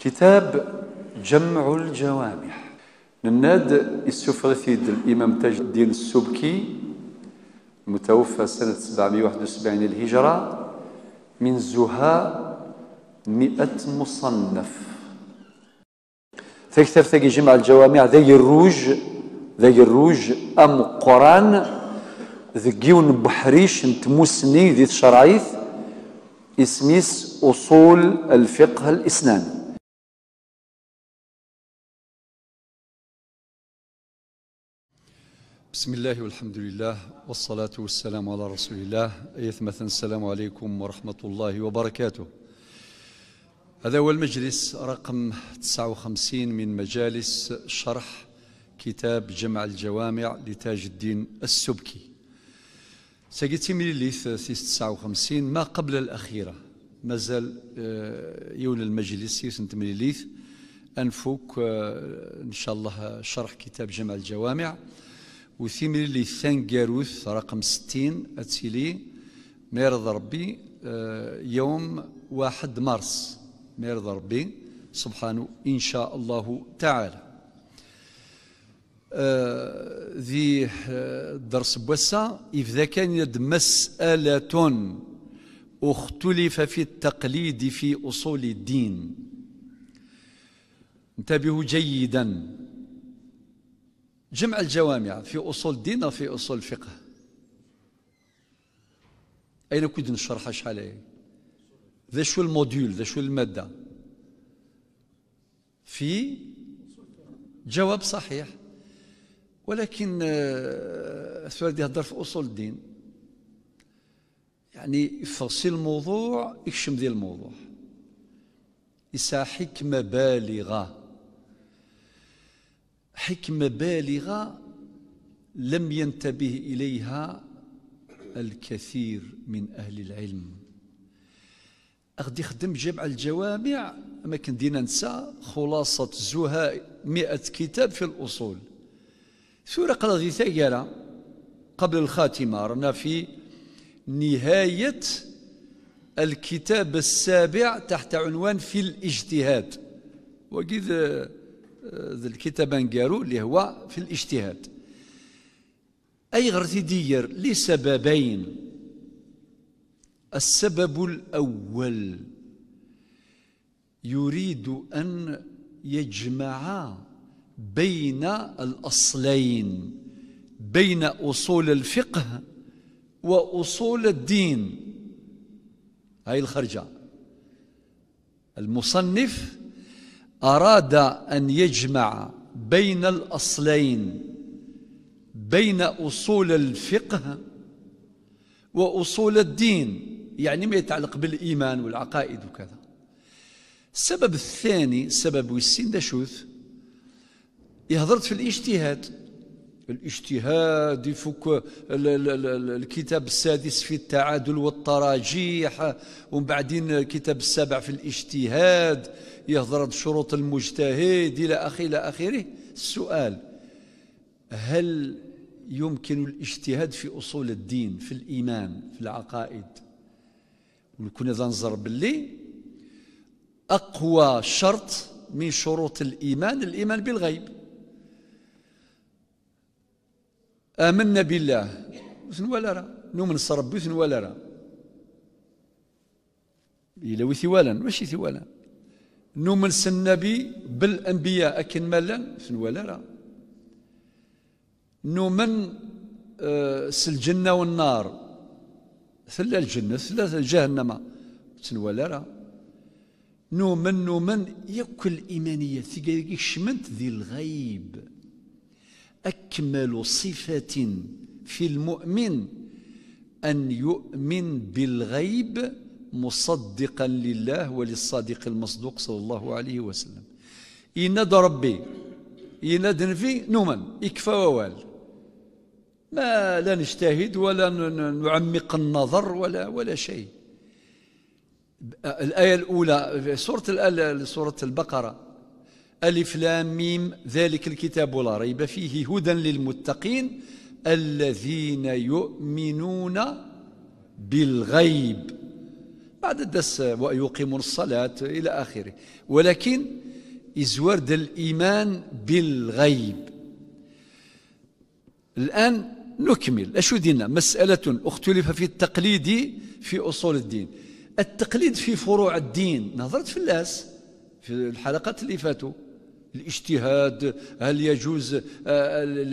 كتاب جمع الجوامع نناد السفرثيد الإمام تاج الدين السبكي متوفى سنة 771 الهجرة من زها مئة مصنف تكتب تاجي جمع الجوامع ذي الروج ذي الروج أم قران ذقيون بحريش مسني ذي الشرعيث اسميس أصول الفقه الإسلامي بسم الله والحمد لله والصلاة والسلام على رسول الله أيثمة السلام عليكم ورحمة الله وبركاته هذا هو المجلس رقم 59 من مجالس شرح كتاب جمع الجوامع لتاج الدين السبكي ساقيتي من الليث 59 ما قبل الأخيرة مازال يون المجلس يسنت من الليث أنفوك إن شاء الله شرح كتاب جمع الجوامع وثملي الثانجاروث رقم 60 اتيلي ميرض ربي آه، يوم واحد مارس ميرض ربي سبحانه إن شاء الله تعالى آه، ذي آه، درس بوسا إذا كان يد مسألة اختلف في التقليد في أصول الدين انتبهوا جيدا جمع الجوامع في أصول الدين وفي في أصول الفقه أين كنت نشرحها شحال هي ذا شو الموديول ذا شو المادة في جواب صحيح ولكن آه، السؤال اللي يهضر في أصول الدين يعني يفصل الموضوع يكشم ذي الموضوع يساع حكمة بالغة حكمة بالغة لم ينتبه إليها الكثير من أهل العلم أغدي خدم جمع الجوامع ما كندينا ننسى خلاصة زهاء مئة كتاب في الأصول سورة قرأ ثيالة قبل الخاتمة رنا في نهاية الكتاب السابع تحت عنوان في الاجتهاد وقيد ذا الكتابان قالوا اللي هو في الاجتهاد أي غرتي دير لسببين السبب الأول يريد أن يجمع بين الأصلين بين أصول الفقه وأصول الدين هاي الخرجة المصنف أراد أن يجمع بين الأصلين بين أصول الفقه وأصول الدين يعني ما يتعلق بالإيمان والعقائد وكذا السبب الثاني سبب والسين دشوث يهضرت إيه في الاجتهاد الاجتهاد يفك الكتاب السادس في التعادل والتراجيح ومن بعدين الكتاب السابع في الاجتهاد يهضر شروط المجتهد إلى آخره إلى آخره السؤال هل يمكن الاجتهاد في أصول الدين في الإيمان في العقائد ونكون إذا نظر باللي أقوى شرط من شروط الإيمان الإيمان بالغيب آمنا بالله وثن ولا راه نؤمن صربي وثن ولا راه الى وثوالا ماشي ثوالا نومن النبي بالأنبياء أكن مالا ولا لا نومن أه الجنة والنار ثلا الجنة ثلا جهنم ولا لا نومن نومن يكل ايمانيه تيقي شمنت ذي الغيب أكمل صفة في المؤمن أن يؤمن بالغيب مصدقا لله وللصادق المصدوق صلى الله عليه وسلم يناد ربي يناد في نوما اكفى ووال ما لا نجتهد ولا نعمق النظر ولا ولا شيء الآية الأولى في سورة سورة البقرة ألف لام ميم ذلك الكتاب لا ريب فيه هدى للمتقين الذين يؤمنون بالغيب بعد الدس ويقيمون الصلاة إلى آخره ولكن إزوار الإيمان بالغيب الآن نكمل أشو دينا مسألة اختلف في التقليد في أصول الدين التقليد في فروع الدين نظرت في الناس في الحلقات اللي فاتوا الاجتهاد هل يجوز آه،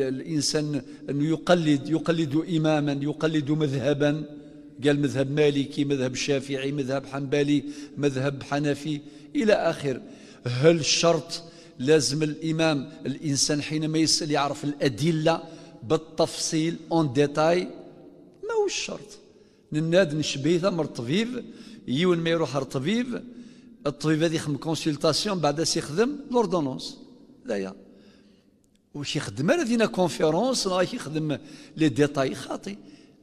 الإنسان أن يقلد يقلد إماما يقلد مذهبا قال مذهب مالكي مذهب شافعي مذهب حنبلي مذهب حنفي إلى آخر هل شرط لازم الإمام الإنسان حينما يسأل يعرف الأدلة بالتفصيل اون ديتاي ماهوش شرط نناد نشبيه ثمر الطبيب يون ما يروح الطبيب الطبيب هذا يخدم كونسلتاسيون بعد سيخدم لوردونونس يا واش يخدم هذا دينا كونفيرونس راه يخدم لي ديتاي خاطي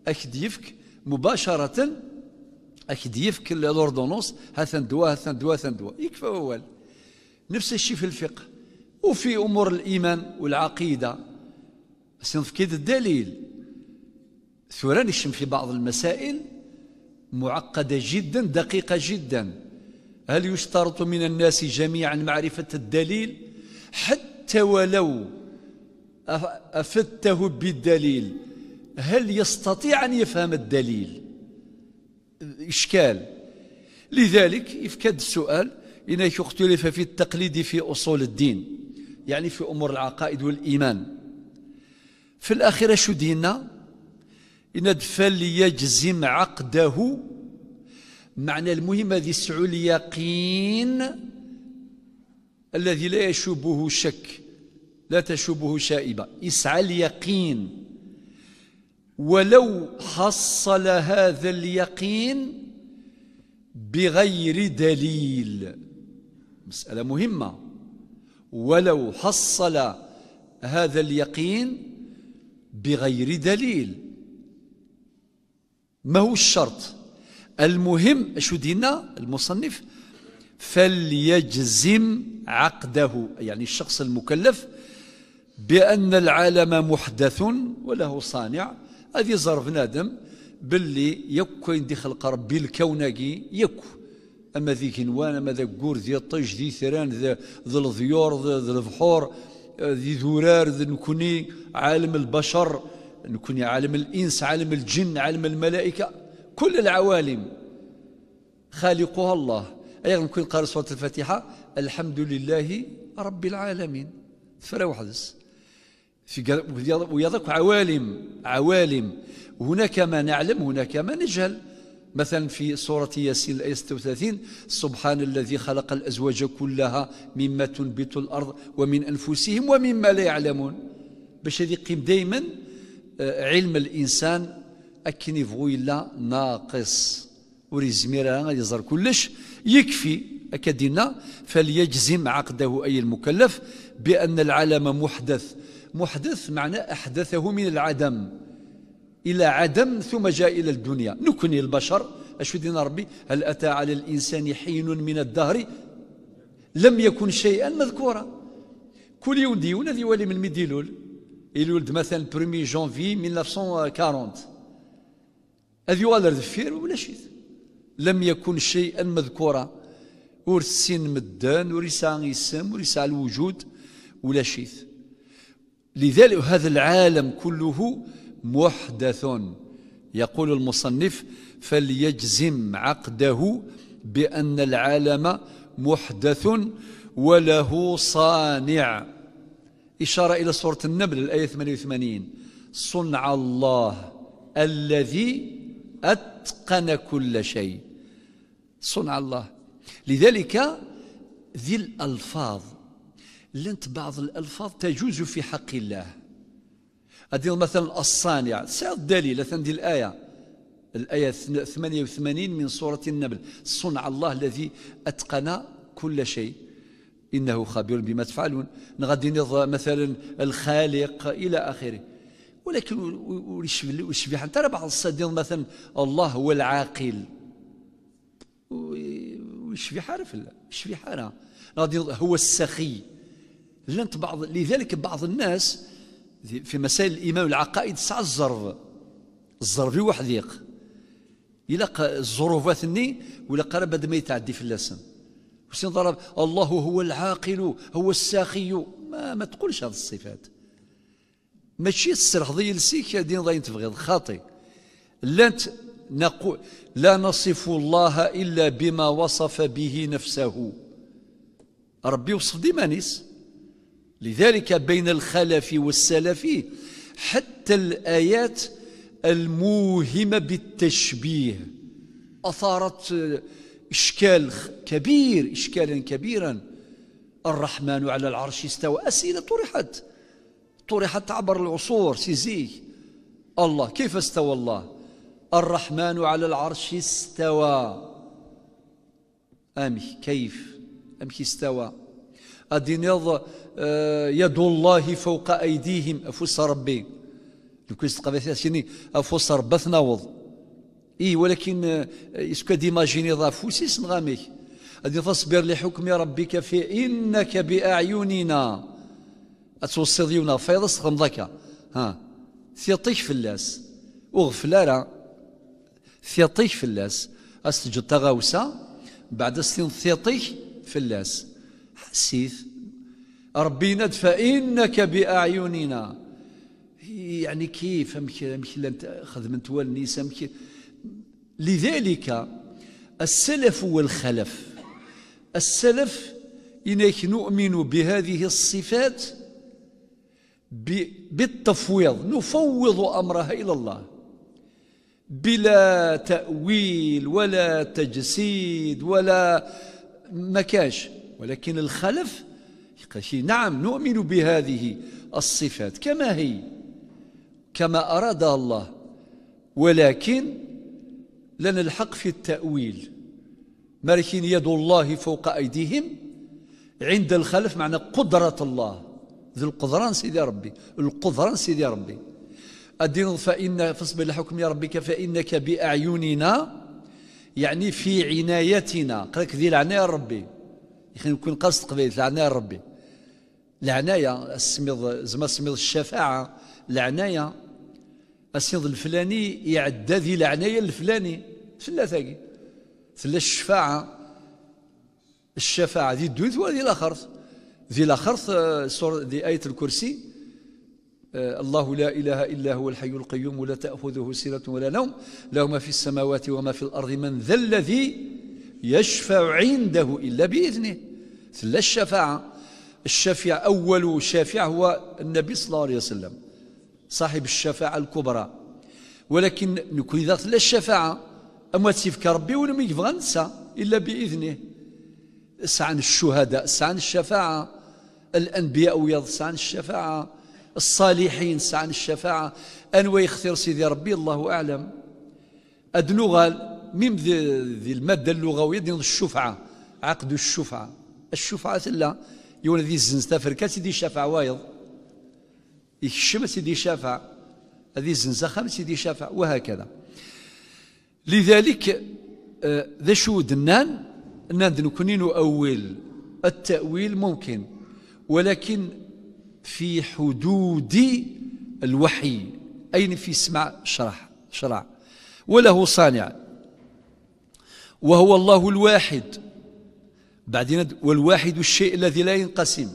اش يفك مباشرة أكيد يفكر لوردونونس هاثن دوا هاثن دوا هاثن دوا يكفى أول نفس الشيء في الفقه وفي أمور الإيمان والعقيدة سنفكيد الدليل ثورة نشم في بعض المسائل معقدة جدا دقيقة جدا هل يشترط من الناس جميعا معرفة الدليل حتى ولو أفدته بالدليل هل يستطيع أن يفهم الدليل إشكال لذلك يفكد السؤال إنك اختلف في التقليد في أصول الدين يعني في أمور العقائد والإيمان في الآخرة شو دينا إن يجزم عقده معنى المهم هذه سعو اليقين الذي لا يشوبه شك لا تشوبه شائبة يسعى اليقين ولو حصل هذا اليقين بغير دليل مسألة مهمة ولو حصل هذا اليقين بغير دليل ما هو الشرط المهم شو دينا المصنف فليجزم عقده يعني الشخص المكلف بأن العالم محدث وله صانع هذه ظرف نادم باللي يكو يندي خلق ربي الكوناكي يكو اما ذيك نوان اما ذا كور ذي الطيش ذي ثران ذا الضيور ذا البحور ذي ذورار ذا نكوني عالم البشر نكوني عالم الانس عالم الجن عالم الملائكه كل العوالم خالقها الله اي نكون قارئ سوره الفاتحه الحمد لله رب العالمين فلا وحدس في ويضع عوالم عوالم هناك ما نعلم هناك ما نجهل مثلا في سورة ياسين الآية 36 سبحان الذي خلق الأزواج كلها مما تنبت الأرض ومن أنفسهم ومما لا يعلمون باش هذه قيم دائما آه، علم الإنسان أكني فغويلا ناقص وريزميرا يزر كلش يكفي أكدنا فليجزم عقده أي المكلف بأن العالم محدث محدث معنى أحدثه من العدم إلى عدم ثم جاء إلى الدنيا نكني البشر أش ربي هل أتى على الإنسان حين من الدهر لم يكن شيئا مذكورا كل يوم ديون ذي ولي من ميديلول يولد مثلا بريمي جانفي 1940 هذه ولا دفير ولا شيء لم يكن شيئا مذكورا ورسين مدان ورسان اسم ورسال الوجود ولا شيث لذلك هذا العالم كله محدث يقول المصنف فليجزم عقده بأن العالم محدث وله صانع إشارة إلى سورة النمل الآية 88 صنع الله الذي أتقن كل شيء صنع الله لذلك ذي الألفاظ لنت بعض الألفاظ تجوز في حق الله هذه مثلا الصانع سعر الدليل دي الآية الآية 88 من سورة النمل صنع الله الذي أتقن كل شيء إنه خبير بما تفعلون غادي نض مثلا الخالق إلى آخره ولكن ويشبه حتى بعض الصديق مثلا الله هو العاقل ويشبه حرف لا يشبه حرف غادي هو السخي لأنت بعض لذلك بعض الناس في مسائل الإيمان والعقائد ساعة الزرف الزرفي وحديق الى الظروفات ني ولا قرب ما يتعدي في اللسان وسين ضرب الله هو العاقل هو الساخي ما ما تقولش هذه الصفات ماشي حضي لسيك يا دين ضاين تبغيض خاطي لا نقول لا نصف الله إلا بما وصف به نفسه ربي وصف ديما نيس لذلك بين الخلف والسلف حتى الآيات الموهمة بالتشبيه أثارت إشكال كبير إشكالا كبيرا الرحمن على العرش استوى أسئلة طرحت طرحت عبر العصور سيزي الله كيف استوى الله الرحمن على العرش استوى أمي كيف أمي استوى أدينيض آه، يد الله فوق ايديهم افوس ربي نكوز تقبل شني افوس ربي ثناوض اي ولكن آه، اسكو ديماجيني فوسيس نغامي غادي فاصبر لحكم ربك في انك باعيننا اتوصي ديونا فيض غمضك ها ثيطيك اللاس وغفل راه ثيطيك اللاس أسجد تغاوسه بعد في اللاس حسيث ربي فإنك بأعيننا يعني كيف انت خدمت والنيس لذلك السلف والخلف السلف انك نؤمن بهذه الصفات بالتفويض نفوض أمرها إلى الله بلا تأويل ولا تجسيد ولا مكاش ولكن الخلف نعم نؤمن بهذه الصفات كما هي كما أرادها الله ولكن لنا الحق في التأويل مرحين يد الله فوق أيديهم عند الخلف معنى قدرة الله ذي القدران سيدي ربي القدران سيدي ربي الدين فإن فاصبر لحكم ربك فإنك بأعيننا يعني في عنايتنا قالك ذي العناية ربي يكون قصد قبيل العناية ربي العناية السميض زما السميض الشفاعة العناية السميض الفلاني يعدى ذي العناية الفلاني فلا ثاقي فلا الشفاعة الشفاعة ذي الدوث وذي الأخر ذي الأخر آه، سورة ذي آية الكرسي آه، الله لا إله إلا هو الحي القيوم لا تأخذه سنة ولا نوم له ما في السماوات وما في الأرض من ذا الذي يشفع عنده إلا بإذنه ثلاث الشفاعة الشفع أول شافع هو النبي صلى الله عليه وسلم صاحب الشفاعة الكبرى ولكن نكون إذا ثلا الشفاعة أما تسيفك ربي ولا ما يبغى ننسى إلا بإذنه عن الشهداء عن الشفاعة الأنبياء يض عن الشفاعة الصالحين عن الشفاعة أنوى يختار سيدي ربي الله أعلم أدنو غال ميم ذي المادة اللغوية دي الشفعة عقد الشفعة الشفعة سلا يوم ذي الزنز تفركا سيدي شافع وايض يكشم سيدي شافع هذه الزنزة خام سيدي شافع وهكذا لذلك آه، ذا شو دنان نان دنكني نؤول التأويل ممكن ولكن في حدود الوحي أين في سمع شرح شرع وله صانع وهو الله الواحد بعدين والواحد الشيء الذي لا ينقسم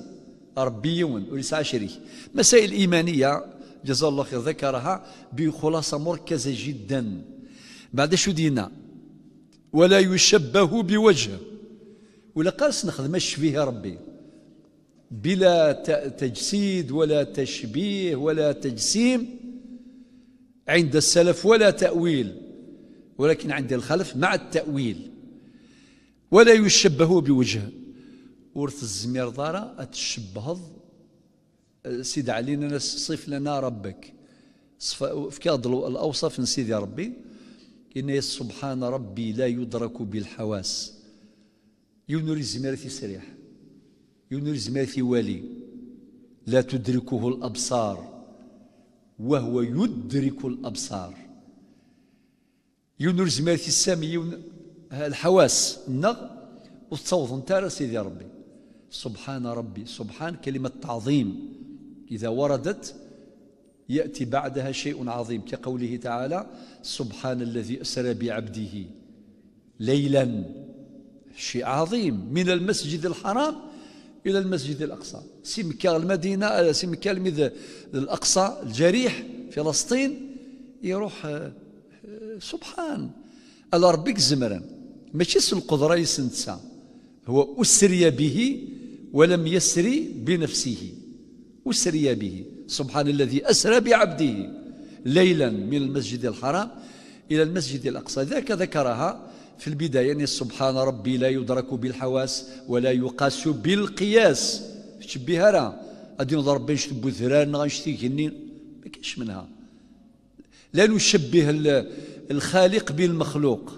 ربي وليس عشري مسائل إيمانية جزا الله خير ذكرها بخلاصة مركزة جدا بعد شو دينا ولا يشبه بوجه ولا قاس نخدمش فيها ربي بلا تجسيد ولا تشبيه ولا تجسيم عند السلف ولا تأويل ولكن عند الخلف مع التأويل ولا يشبه بوجه ورث الزمير دارا أتشبهض سيد علينا صف لنا ربك فكاد الأوصاف من سيدي ربي إن سبحان ربي لا يدرك بالحواس يونر الزمير في سريح يونر الزمير في والي لا تدركه الأبصار وهو يدرك الأبصار يون رزمار السامية يون الحواس نغ وتصوض نتاع سيدي ربي سبحان ربي سبحان كلمة تعظيم إذا وردت يأتي بعدها شيء عظيم كقوله تعالى سبحان الذي أسرى بعبده ليلا شيء عظيم من المسجد الحرام إلى المسجد الأقصى سمكة المدينة آه، سمكة الأقصى الجريح فلسطين يروح آه، سبحان الا ربك زمرا ماشي س القدرة يسنتسا هو أسري به ولم يسري بنفسه أسري به سبحان الذي أسرى بعبده ليلا من المسجد الحرام إلى المسجد الأقصى ذاك ذكرها في البداية يعني سبحان ربي لا يدرك بالحواس ولا يقاس بالقياس شبيها راه غادي نضرب بين شتبو ثران غنشتي كنين ما كاينش منها لا نشبه الخالق بالمخلوق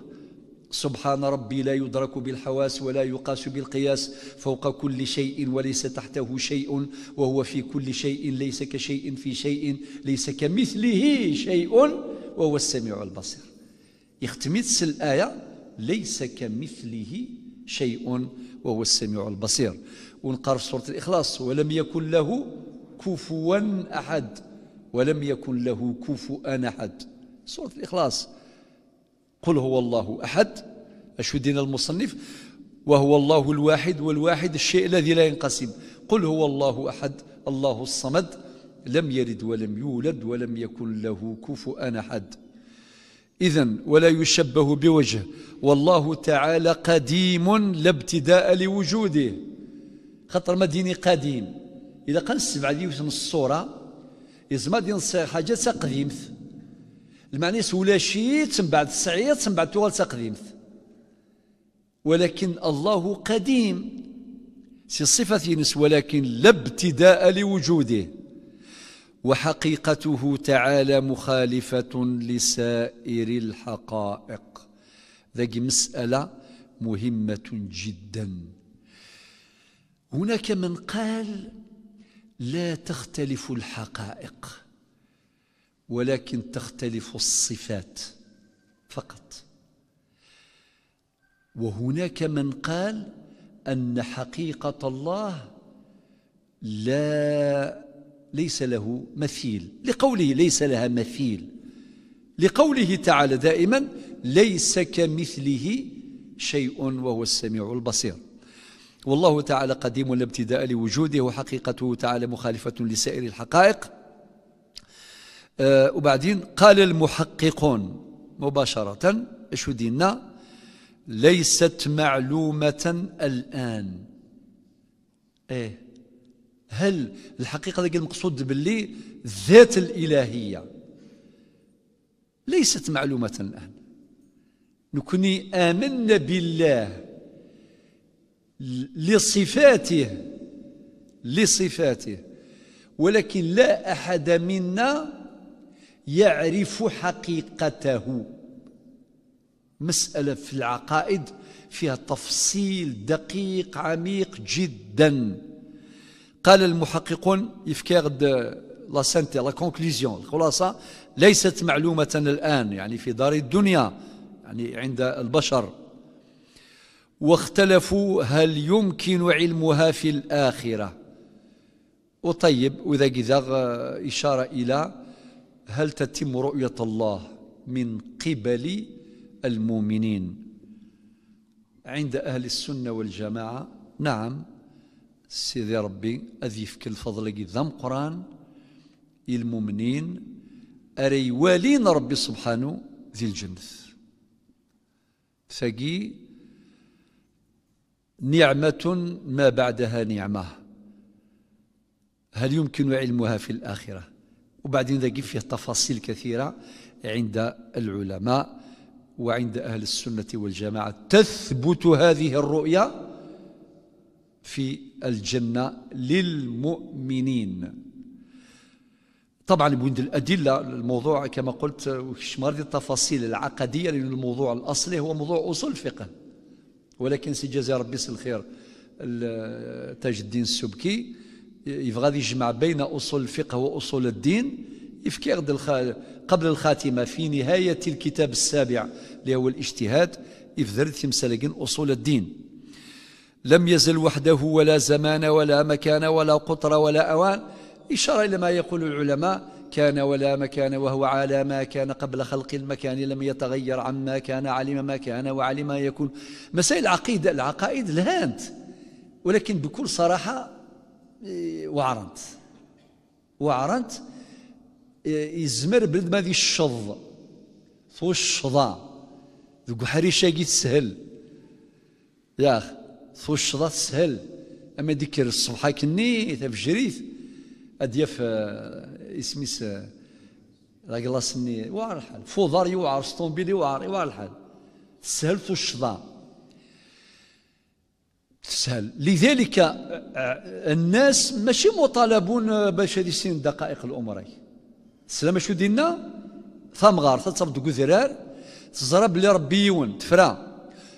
سبحان ربي لا يدرك بالحواس ولا يقاس بالقياس فوق كل شيء وليس تحته شيء وهو في كل شيء ليس كشيء في شيء ليس كمثله شيء وهو السميع البصير يختمس الآية ليس كمثله شيء وهو السميع البصير ونقر في سورة الإخلاص ولم يكن له كفوا أحد ولم يكن له كفؤا أحد سورة الإخلاص قل هو الله أحد أشدنا المصنف وهو الله الواحد والواحد الشيء الذي لا ينقسم قل هو الله أحد الله الصمد لم يلد ولم يولد ولم يكن له كفؤا أحد إذا ولا يشبه بوجه والله تعالى قديم لا ابتداء لوجوده خطر مديني قديم إذا قال السبعة من الصورة يزما ينصيغ حاجه تقديمت المعنى ولا شي من بعد السعيه من بعد تغال تقديمت ولكن الله قديم سي صفة ينس ولكن لا ابتداء لوجوده وحقيقته تعالى مخالفة لسائر الحقائق ذاك مسألة مهمة جدا هناك من قال لا تختلف الحقائق ولكن تختلف الصفات فقط وهناك من قال ان حقيقه الله لا ليس له مثيل لقوله ليس لها مثيل لقوله تعالى دائما ليس كمثله شيء وهو السميع البصير والله تعالى قديم لا ابتداء لوجوده وحقيقته تعالى مخالفة لسائر الحقائق آه، وبعدين قال المحققون مباشرة ايش ديننا ليست معلومة الآن ايه هل الحقيقة ذاك المقصود باللي ذات الإلهية ليست معلومة الآن نكوني آمنا بالله لصفاته لصفاته ولكن لا احد منا يعرف حقيقته مساله في العقائد فيها تفصيل دقيق عميق جدا قال المحققون يفكرد لا سنتي لا كونكليزيون الخلاصه ليست معلومه الان يعني في دار الدنيا يعني عند البشر واختلفوا هل يمكن علمها في الآخرة وطيب وإذا قذغ آه، إشارة إلى هل تتم رؤية الله من قبل المؤمنين عند أهل السنة والجماعة نعم سيدي ربي أذيف كل فضل قدام قرآن المؤمنين أري والين ربي سبحانه ذي الجنس ثقي نعمة ما بعدها نعمة هل يمكن علمها في الآخرة وبعدين ذاك فيه تفاصيل كثيرة عند العلماء وعند أهل السنة والجماعة تثبت هذه الرؤية في الجنة للمؤمنين طبعا من الأدلة الموضوع كما قلت مش التفاصيل العقدية لأن الموضوع الأصلي هو موضوع أصول الفقه ولكن سي جزاه ربي الخير تاج الدين السبكي يبغى غادي يجمع بين اصول الفقه واصول الدين يفكي قبل الخاتمه في نهايه الكتاب السابع اللي هو الاجتهاد يفذر تمسلقين اصول الدين لم يزل وحده ولا زمان ولا مكان ولا قطر ولا اوان اشاره الى ما يقول العلماء كان ولا مكان وهو على ما كان قبل خلق المكان لم يتغير عما كان علم ما كان وعلم ما يكون مسائل العقيدة العقائد الهانت ولكن بكل صراحة إيه، وعرنت وعرنت إيه، يزمر بلد ما ذي الشظ ثو الشظا ذو حريشة تسهل يا أخ ثو الشظا تسهل أما ذكر الصبحة كني تفجريث أديف آه، اسميس راكلاصني يوعر الحال فوضر يوعر سطومبيل يوعر يوعر الحال تسهل في الشضا تسهل لذلك آه، آه، الناس ماشي مطالبون باش هذه سن دقائق الامري السلام شو دينا غار تصب دقذرار تزرب لي ربي يون تفرا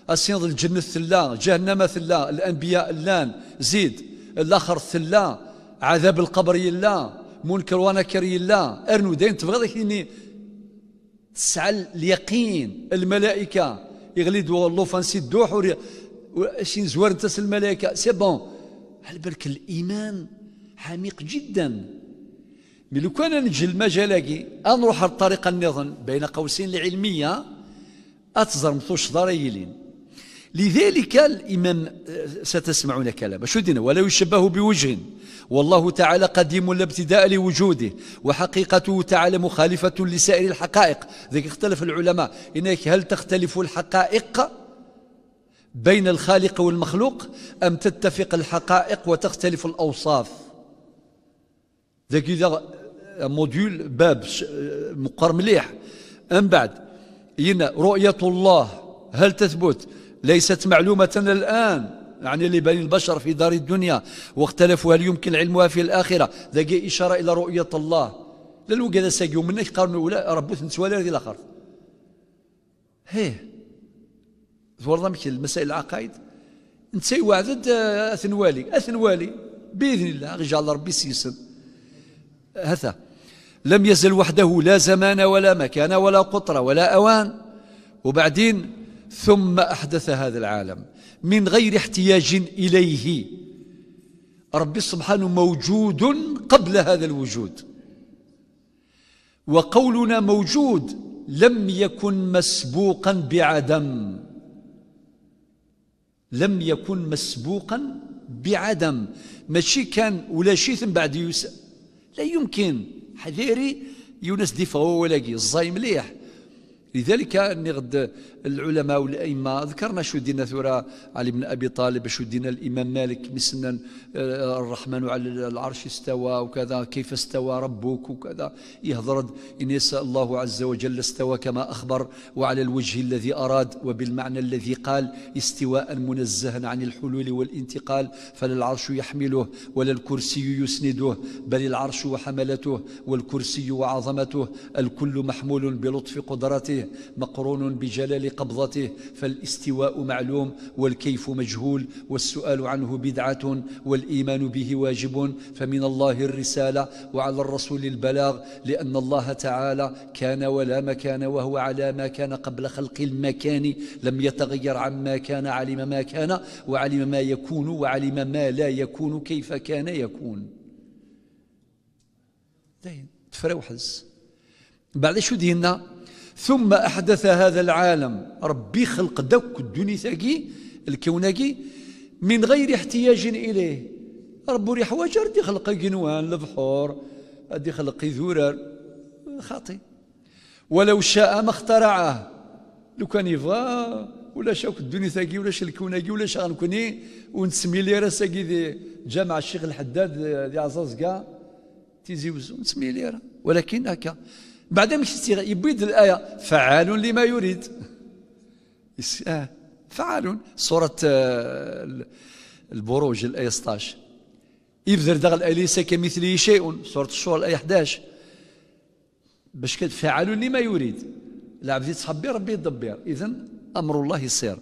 السينض الجنة ثلا جهنم ثلا الأنبياء اللان زيد الآخر ثلا عذاب القبر يلا منكر كري يلا أرنو دين تبغض كيني تسعى اليقين الملائكة يغلي دوا الله فانسي الدوح وري شي زوار الملائكة سي بون على بالك الإيمان عميق جدا مي لو كان نجي المجالاكي أنروح الطريقة النظن بين قوسين العلمية أتزر مثوش ضريلين لذلك الإمام آه، ستسمعون كلامه شو دينا ولا يشبه بوجه والله تعالى قديم لا ابتداء لوجوده وحقيقته تعالى مخالفة لسائر الحقائق ذلك اختلف العلماء إنك هل تختلف الحقائق بين الخالق والمخلوق أم تتفق الحقائق وتختلف الأوصاف ذلك إذا موديول باب مقر مليح من بعد ين رؤية الله هل تثبت ليست معلومة الآن يعني بين البشر في دار الدنيا واختلفوا هل يمكن علمها في الآخرة ذاك إشارة إلى رؤية الله لأنه قد ساقيو منك قارنوا ولا ربو ثنسوالا ذي الآخر هيه ورضا مثل المسائل العقائد سي وعدد آه، أثنوالي أثنوالي بإذن الله غير جعل ربي سيسن هذا لم يزل وحده لا زمان ولا مكان ولا قطرة ولا أوان وبعدين ثم أحدث هذا العالم من غير احتياج إليه ربي سبحانه موجود قبل هذا الوجود وقولنا موجود لم يكن مسبوقا بعدم لم يكن مسبوقا بعدم ماشي كان ولا شيء ثم بعد يوسف لا يمكن حذيري يونس دي فهو ولاقي الزاي مليح لذلك اني غد العلماء والأئمة ذكرنا شو دينا ثورة علي بن أبي طالب شو دينا الإمام مالك مثلا آه، الرحمن على العرش استوى وكذا كيف استوى ربك وكذا يهضر إن يسأل الله عز وجل استوى كما أخبر وعلى الوجه الذي أراد وبالمعنى الذي قال استواء منزها عن الحلول والانتقال فلا العرش يحمله ولا الكرسي يسنده بل العرش وحملته والكرسي وعظمته الكل محمول بلطف قدرته مقرون بجلال لقبضته فالاستواء معلوم والكيف مجهول والسؤال عنه بدعة والإيمان به واجب فمن الله الرسالة وعلى الرسول البلاغ لأن الله تعالى كان ولا مكان وهو على ما كان قبل خلق المكان لم يتغير عما كان علم ما كان وعلم ما يكون وعلم ما لا يكون كيف كان يكون دين تفروحز بعد شو ديننا ثم أحدث هذا العالم ربي خلق دوك الدنيا تاكي الكوناكي من غير احتياج إليه ربو ريح وجر دي خلق جنوان البحور دي خلق ذورر خاطي ولو شاء ما اخترعه لو كان يفا ولا شوك الدنيا ثاقي ولا الكوناكي ولا غنكوني ونسمي لي راساكي دي جامع الشيخ الحداد ذي عزازكا تيزي وزو نسمي لي ولكن هكا بعد مش استغاثة يبيد الآية فعال لما يريد آه فعال سورة آه، البروج الآية 16 يبذر دغل أليس كمثله شيء سورة الشورى الآية 11 باش كد فعال لما يريد العبد يتصبر ربي يدبر اذا أمر الله يصير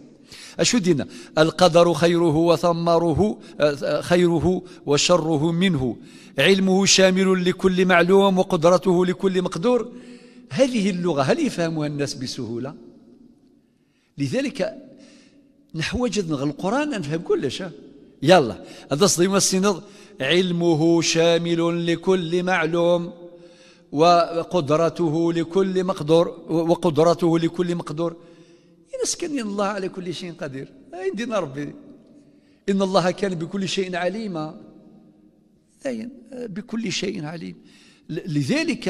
اش دينا القدر خيره وثمره آه، خيره وشره منه علمه شامل لكل معلوم وقدرته لكل مقدور هذه اللغة هل يفهمها الناس بسهولة لذلك نحوج القرآن نفهم كل شيء يلا هذا صديم السند علمه شامل لكل معلوم وقدرته لكل مقدور وقدرته لكل مقدور مسكين الله على كل شيء قدير عندنا ربي إن الله كان بكل شيء عليما أين بكل شيء عليم لذلك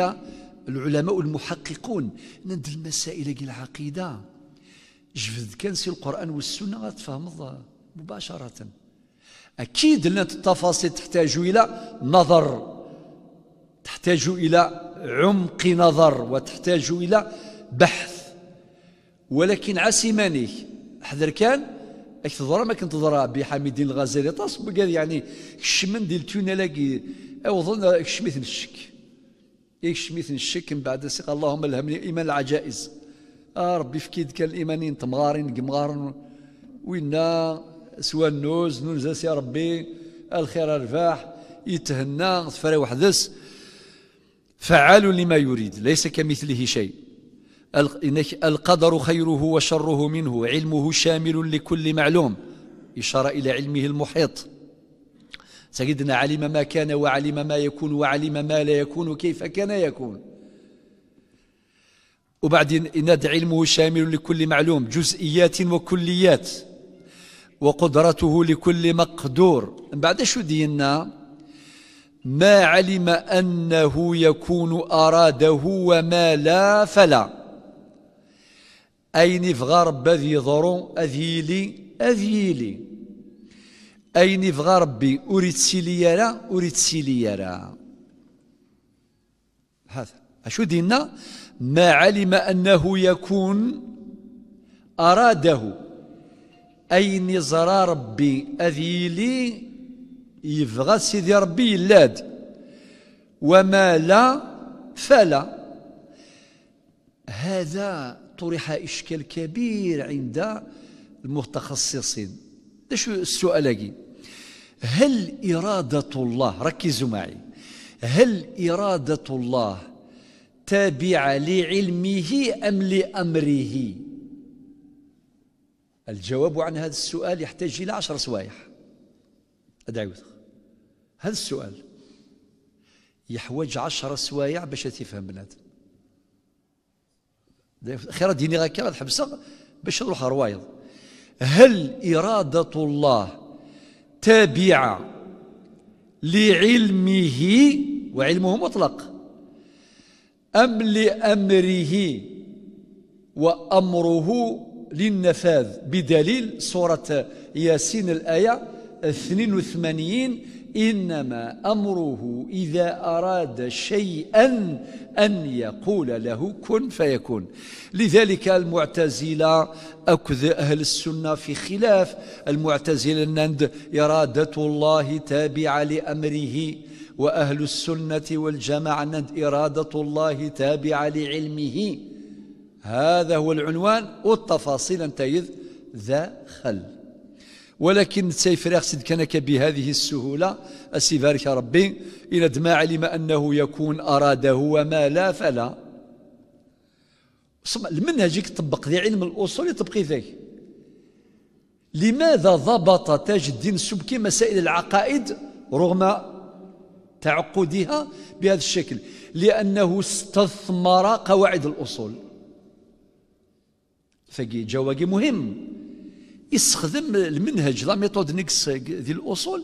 العلماء المحققون نند المسائل العقيدة جفذ كان سي القرآن والسنة غتفهم مباشرة أكيد أن التفاصيل تحتاج إلى نظر تحتاج إلى عمق نظر وتحتاج إلى بحث ولكن عسيماني حذر كان اكثر ما كنت تضرى بحميد الدين الغزالي طاس قال يعني الشمن ديال تونالاكي او ظن كشميت نشك يكشميت إيه الشك من بعد سيق اللهم الهمني ايمان العجائز آه ربي في كيد كان الايمانين تمغارين قمغارن وينا سوى النوز نوز يا ربي الخير الرفاح يتهنى تفرى وحدس فعال لما يريد ليس كمثله شيء القدر خيره وشره منه علمه شامل لكل معلوم إشارة إلى علمه المحيط سيدنا علم ما كان وعلم ما يكون وعلم ما لا يكون كيف كان يكون وبعد إناد علمه شامل لكل معلوم جزئيات وكليات وقدرته لكل مقدور من بعد شو دينا ما علم أنه يكون أراده وما لا فلا أين يفغى ربي أذي ضرو أذيلي يلي أذ يلي أين يفغى ربي أريد سيلي يرى أريد سيلي يرى هذا أشو دينا ما علم أنه يكون أراده أين يزرى ربي أذيلي يفغى سيدي ربي اللاد وما لا فلا هذا طرح إشكال كبير عند المتخصصين ده شو السؤال لي هل إرادة الله ركزوا معي هل إرادة الله تابعة لعلمه أم لأمره الجواب عن هذا السؤال يحتاج إلى عشر سوايح أدعوه هذا السؤال يحوج عشر سوايع باش تفهم بنادم خير ديني غاكا غتحبسها باش نروح روايض هل إرادة الله تابعة لعلمه وعلمه مطلق أم لأمره وأمره للنفاذ بدليل سورة ياسين الآية 82 إنما أمره إذا أراد شيئا أن يقول له كن فيكون لذلك المعتزلة أكذ أهل السنة في خلاف المعتزلة النند إرادة الله تابعة لأمره وأهل السنة والجماعة النند إرادة الله تابعة لعلمه هذا هو العنوان والتفاصيل انتهي ذا خل ولكن سيفراغ سدكنك بهذه السهولة أسيبارك ربي إلى ما علم أنه يكون أراده وما لا فلا المنهج تطبق ذي علم الأصول يطبقي ذي لماذا ضبط تاج الدين السبكي مسائل العقائد رغم تعقدها بهذا الشكل لأنه استثمر قواعد الأصول فقي جواب مهم يستخدم المنهج لا ميثود نيكس ديال الاصول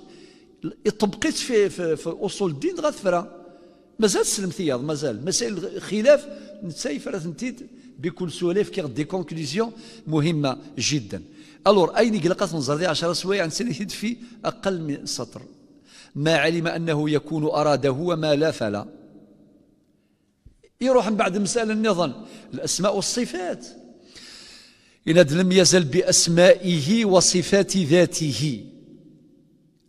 يطبقيت في, في, في اصول الدين غتفرى مازال ثياب مازال مسائل الخلاف نتسايفر تنتيد بكل سهوله في دي كونكليزيون مهمه جدا الور اين قلقات نظر دي 10 سوايع نسيت في اقل من سطر ما علم انه يكون اراده وما لا فلا يروح من بعد مسألة النظام الأسماء والصفات إن لم يزل بأسمائه وصفات ذاته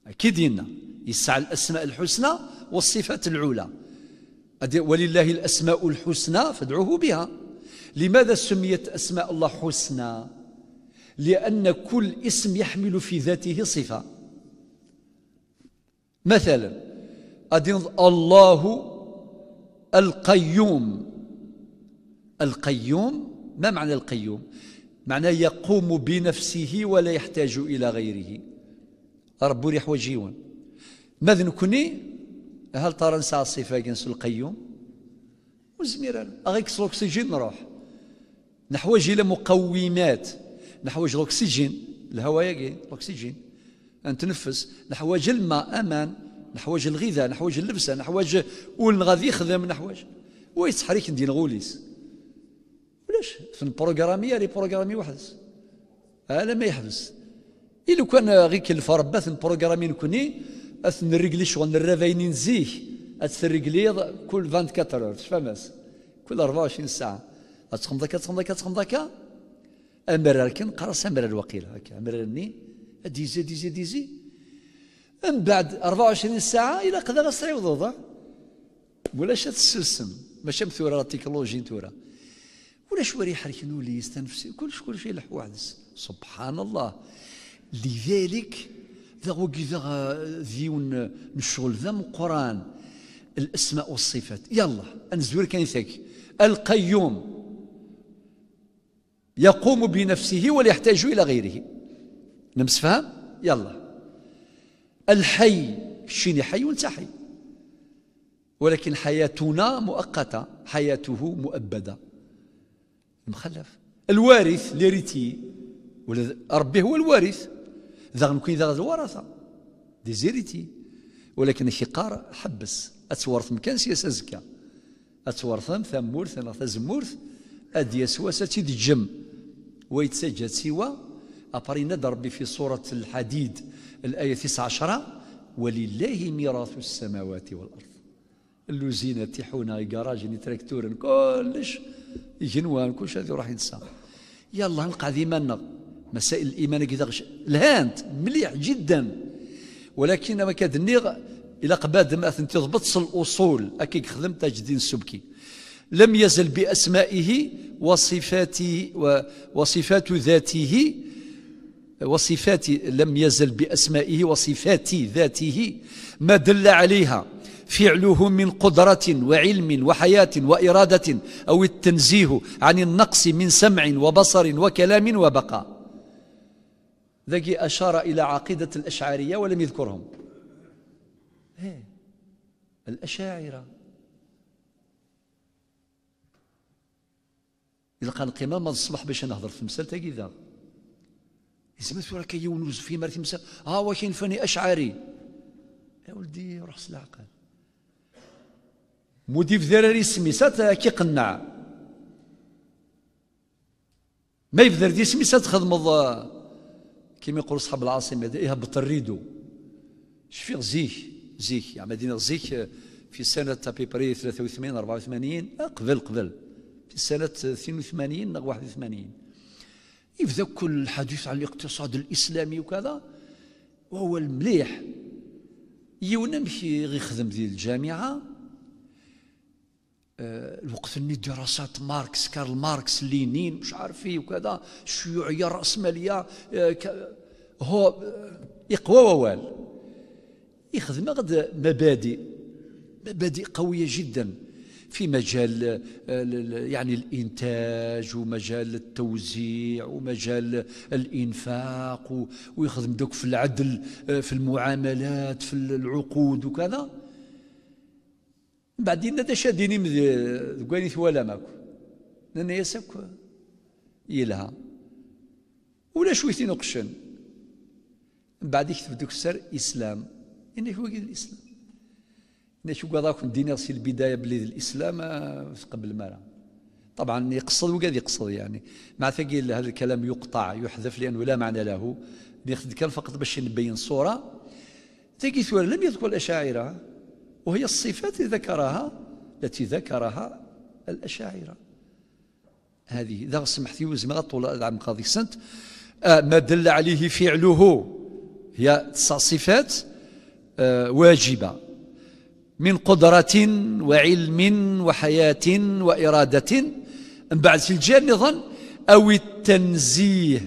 أكيد إن يسعى الأسماء الحسنى والصفات العلى ولله الأسماء الحسنى فادعوه بها لماذا سميت أسماء الله حسنى لأن كل اسم يحمل في ذاته صفة مثلا أدين الله القيوم القيوم ما معنى القيوم معناه يقوم بنفسه ولا يحتاج إلى غيره رب ريح وجيون ماذا نكوني هل ترى نسعى الصفة جنس القيوم وزميرا أغيكس الأكسجين نروح نحوج إلى مقومات نحوج الأكسجين الهواء يجي الأكسجين نتنفس نحوج الماء أمان نحوج الغذاء نحوج اللبسة نحوج ول غادي يخدم نحوج ويتحريك ندير غوليس علاش في البروغرامي لي بروغرامي وحدس هذا ما يحبس إلا كان غير كلف ربي بروغرامي نكوني اثن الرجلي شغل نرافاينين زيه اتسرقلي كل 24 اور فماس كل 24 ساعه تخمض هكا تخمض هكا تخمض هكا امرار كان قرص امر الوقيل هكا امرارني ديزي ديزي ديزي من بعد 24 ساعه الى قدر وضوضه ولا شات السوسم ماشي مثورة تكنولوجي تورا ولا ريح ركنو لي يستنفسي كلش كلش يلح وعدس سبحان الله لذلك ذا ذا ذيون نشغل ذا قران الاسماء والصفات يلا انزور كان ثاك القيوم يقوم بنفسه ولا يحتاج الى غيره نمس فهم يلا الحي شيني حي وانت حي ولكن حياتنا مؤقته حياته مؤبده المخلف الوارث ليريتي ولا ربي هو الوارث ذا ممكن ذا الورثه دي زيريتي ولكن الشقار حبس اتورث مكان سياسه زكا اتورث ثمورث انا تزمورث ادي سواسه الجم ويتسجد سوى ابارينا ربي في سوره الحديد الايه 19 ولله ميراث السماوات والارض اللوزينه تيحونا كراج تراكتور كلش جنوان كل شيء راح ينسى يلا نلقى ذيماننا مسائل الايمان كذا الهانت مليح جدا ولكن ما كادني الى قباد ما تضبط الاصول اكيد خدم تجدين السبكي لم يزل باسمائه وصفاته وصفات ذاته وصفات لم يزل باسمائه وصفات ذاته ما دل عليها فعله من قدرة وعلم وحياة وإرادة أو التنزيه عن النقص من سمع وبصر وكلام وبقاء ذكي أشار إلى عقيدة الأشعارية ولم يذكرهم إيه؟ الأشاعرة يلقى كان القمامة تصبح باش نهضر في المسألة كذا ذا زعما ترى يونوز في مرة المسألة ها واش فني أشعري يا ولدي روح سلعقل مضيف ذراري سميسات كيقنع ما يفذر دي سميسات خدم كيما يقولوا صحاب العاصمة يهبط الريدو شفيق زيك زيك يعني مدينة زيك في سنة بيبري 83 84 قبل قبل في سنة 82 81 يبدا كل الحديث عن الاقتصاد الإسلامي وكذا وهو المليح يونا مشي يخدم ديال الجامعة آه، الوقت اللي دراسات ماركس كارل ماركس لينين مش عارف فيه وكذا الشيوعيه الراسماليه آه، هو آه، يقوى ووال يخدم غد مبادئ مبادئ قويه جدا في مجال يعني الانتاج ومجال التوزيع ومجال الانفاق ويخدم دوك في العدل في المعاملات في العقود وكذا بعدين هذا شاديني دقاني ولا ماكو لان ياسك يلها ولا شويتي نقشن من بعد يكتب دوك السر اسلام انك هو الاسلام انك هو ذاك دينا في البدايه بلي الاسلام آه، قبل ما طبعا يقصد وقاد يقصد يعني مع ثقيل هذا الكلام يقطع يحذف لانه لا معنى له ناخذ كان فقط باش نبين صوره ثقيل لم يذكر الاشاعره وهي الصفات ذكرها التي ذكرها الأشاعرة هذه إذا سمحتي وزمرة طول العام قاضي سنت آه، ما دل عليه فعله هي تسع صفات آه، واجبة من قدرة وعلم وحياة وإرادة من بعد الجان أيضا أو التنزيه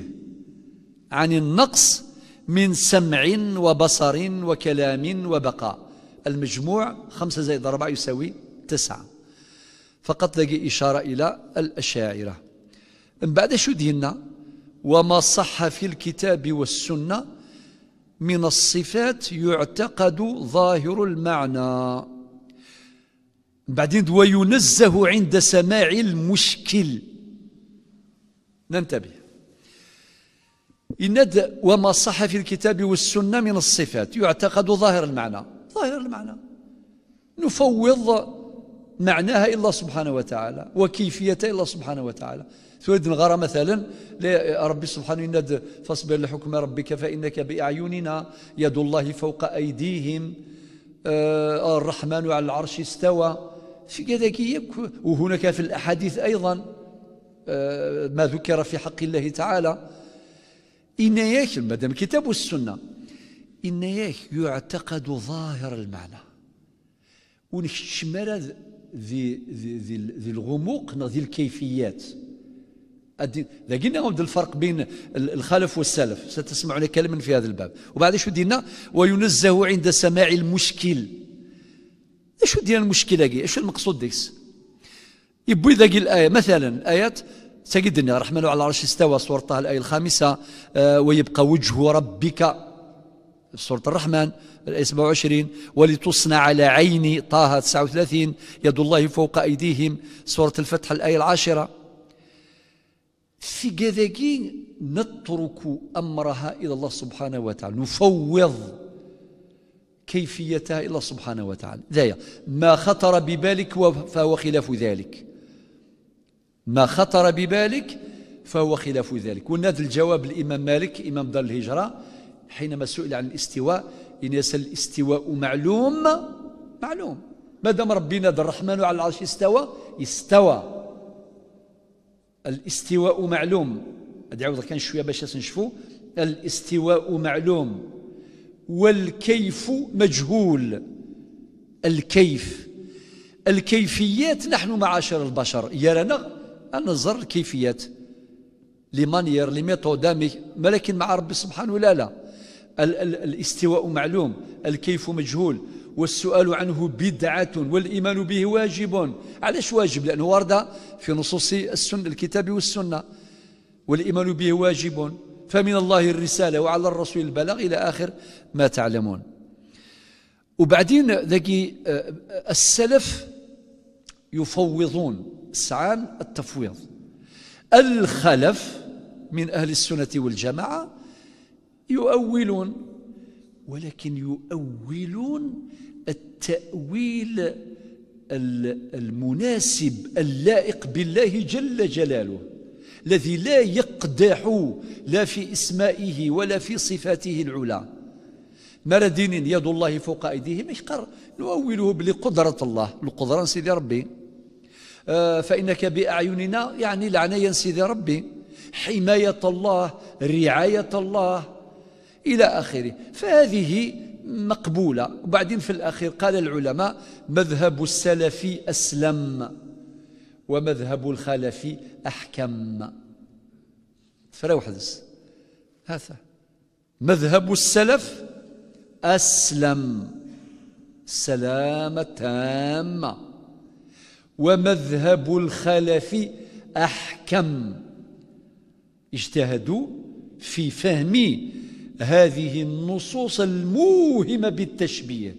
عن النقص من سمع وبصر وكلام وبقاء المجموع خمسة زائد أربعة يساوي تسعة فقط لقي إشارة إلى الأشاعرة من بعد شو دينا وما صح في الكتاب والسنة من الصفات يعتقد ظاهر المعنى بعدين وينزه عند سماع المشكل ننتبه إن وما صح في الكتاب والسنة من الصفات يعتقد ظاهر المعنى ظاهر المعنى نفوض معناها إلى الله سبحانه وتعالى وكيفيتها إلى الله سبحانه وتعالى تريد الغرة مثلا ربي سبحانه يناد فاصبر لحكم ربك فإنك بأعيننا يد الله فوق أيديهم آه الرحمن على العرش استوى في كذا وهناك في الأحاديث أيضا آه ما ذكر في حق الله تعالى إن ما دام كتاب والسنة إن ياك يعتقد ظاهر المعنى ونكتشمر ذي ذي ذي, ذي الغموق ذي الكيفيات لقينا الفرق بين الخلف والسلف ستسمعون كلمة في هذا الباب وبعد شو دينا وينزه عند سماع المشكل شو دينا المشكل هاكي شو المقصود ديس يبوي ذاك الآية مثلا آيات سيدنا الرحمن على العرش استوى سورة الآية الخامسة آه، ويبقى وجه ربك سورة الرحمن الآية 27 ولتصنع على عيني طه 39 يد الله فوق أيديهم سورة الفتح الآية العاشرة في كذاكي نترك أمرها إلى الله سبحانه وتعالى نفوض كيفيتها إلى الله سبحانه وتعالى ذايا ما خطر ببالك فهو خلاف ذلك ما خطر ببالك فهو خلاف ذلك ولنا الجواب الإمام مالك إمام دار الهجرة حينما سئل عن الاستواء إن يسأل الاستواء معلوم معلوم ما دام ربنا ذا الرحمن على العرش استوى استوى الاستواء معلوم غادي عوضة كان شويه باش نشوفوا الاستواء معلوم والكيف مجهول الكيف الكيفيات نحن معاشر البشر يرانا نظر الكيفيات لي مانيير لي ميثود ولكن مع ربي سبحانه لا لا ال ال الاستواء معلوم الكيف مجهول والسؤال عنه بدعة والإيمان به واجب علاش واجب لأنه ورد في نصوص السنة الكتاب والسنة والإيمان به واجب فمن الله الرسالة وعلى الرسول البلاغ إلى آخر ما تعلمون وبعدين ذكي آه، آه، السلف يفوضون سعان التفويض الخلف من أهل السنة والجماعة يؤولون ولكن يؤولون التأويل المناسب اللائق بالله جل جلاله الذي لا يقدح لا في اسمائه ولا في صفاته العلى مردين يد الله فوق أيديهم يقر نؤوله بقدرة الله القدرة سيدي ربي آه، فإنك بأعيننا يعني العناية سيدي ربي حماية الله رعاية الله إلى آخره فهذه مقبولة وبعدين في الأخير قال العلماء مذهب السلف أسلم ومذهب الخلف أحكم فلو حدث هذا مذهب السلف أسلم سلامة تامة ومذهب الخلف أحكم اجتهدوا في فهم هذه النصوص الموهمة بالتشبيه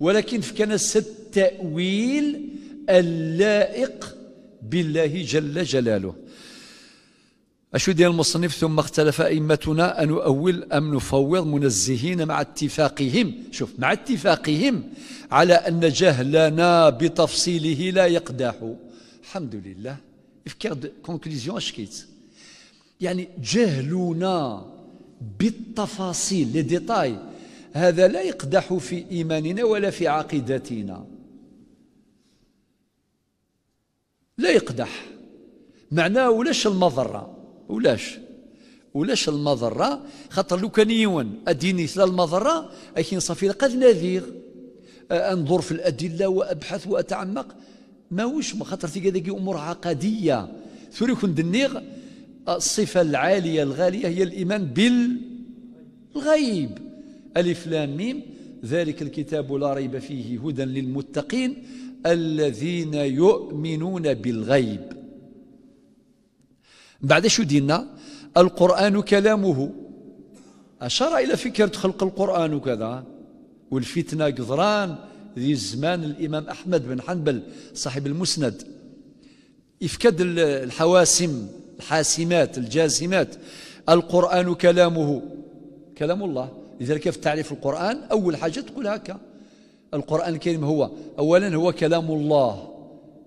ولكن في كنس التأويل اللائق بالله جل جلاله أشو ديال المصنف ثم اختلف أئمتنا أن نؤول أم نفوض منزهين مع اتفاقهم شوف مع اتفاقهم على أن جهلنا بتفصيله لا يقدح الحمد لله افكار كونكليزيون اش كيت يعني جهلنا بالتفاصيل لي ديتاي هذا لا يقدح في إيماننا ولا في عقيدتنا لا يقدح معناه ولاش المضرة ولاش ولاش المضرة خاطر لو كان يون أديني لا المضرة أكين صافي قد نذير أنظر في الأدلة وأبحث وأتعمق ما وش خاطر تلقى أمور عقدية ثوري كون دنيغ الصفة العالية الغالية هي الإيمان بالغيب ألف لام ميم ذلك الكتاب لا ريب فيه هدى للمتقين الذين يؤمنون بالغيب بعد شو دينا القرآن كلامه أشار إلى فكرة خلق القرآن وكذا والفتنة قذران ذي الزمان الإمام أحمد بن حنبل صاحب المسند إفكاد الحواسم الحاسمات الجازمات القرآن كلامه كلام الله لذلك في تعريف القرآن أول حاجة تقول هكا القرآن الكريم هو أولا هو كلام الله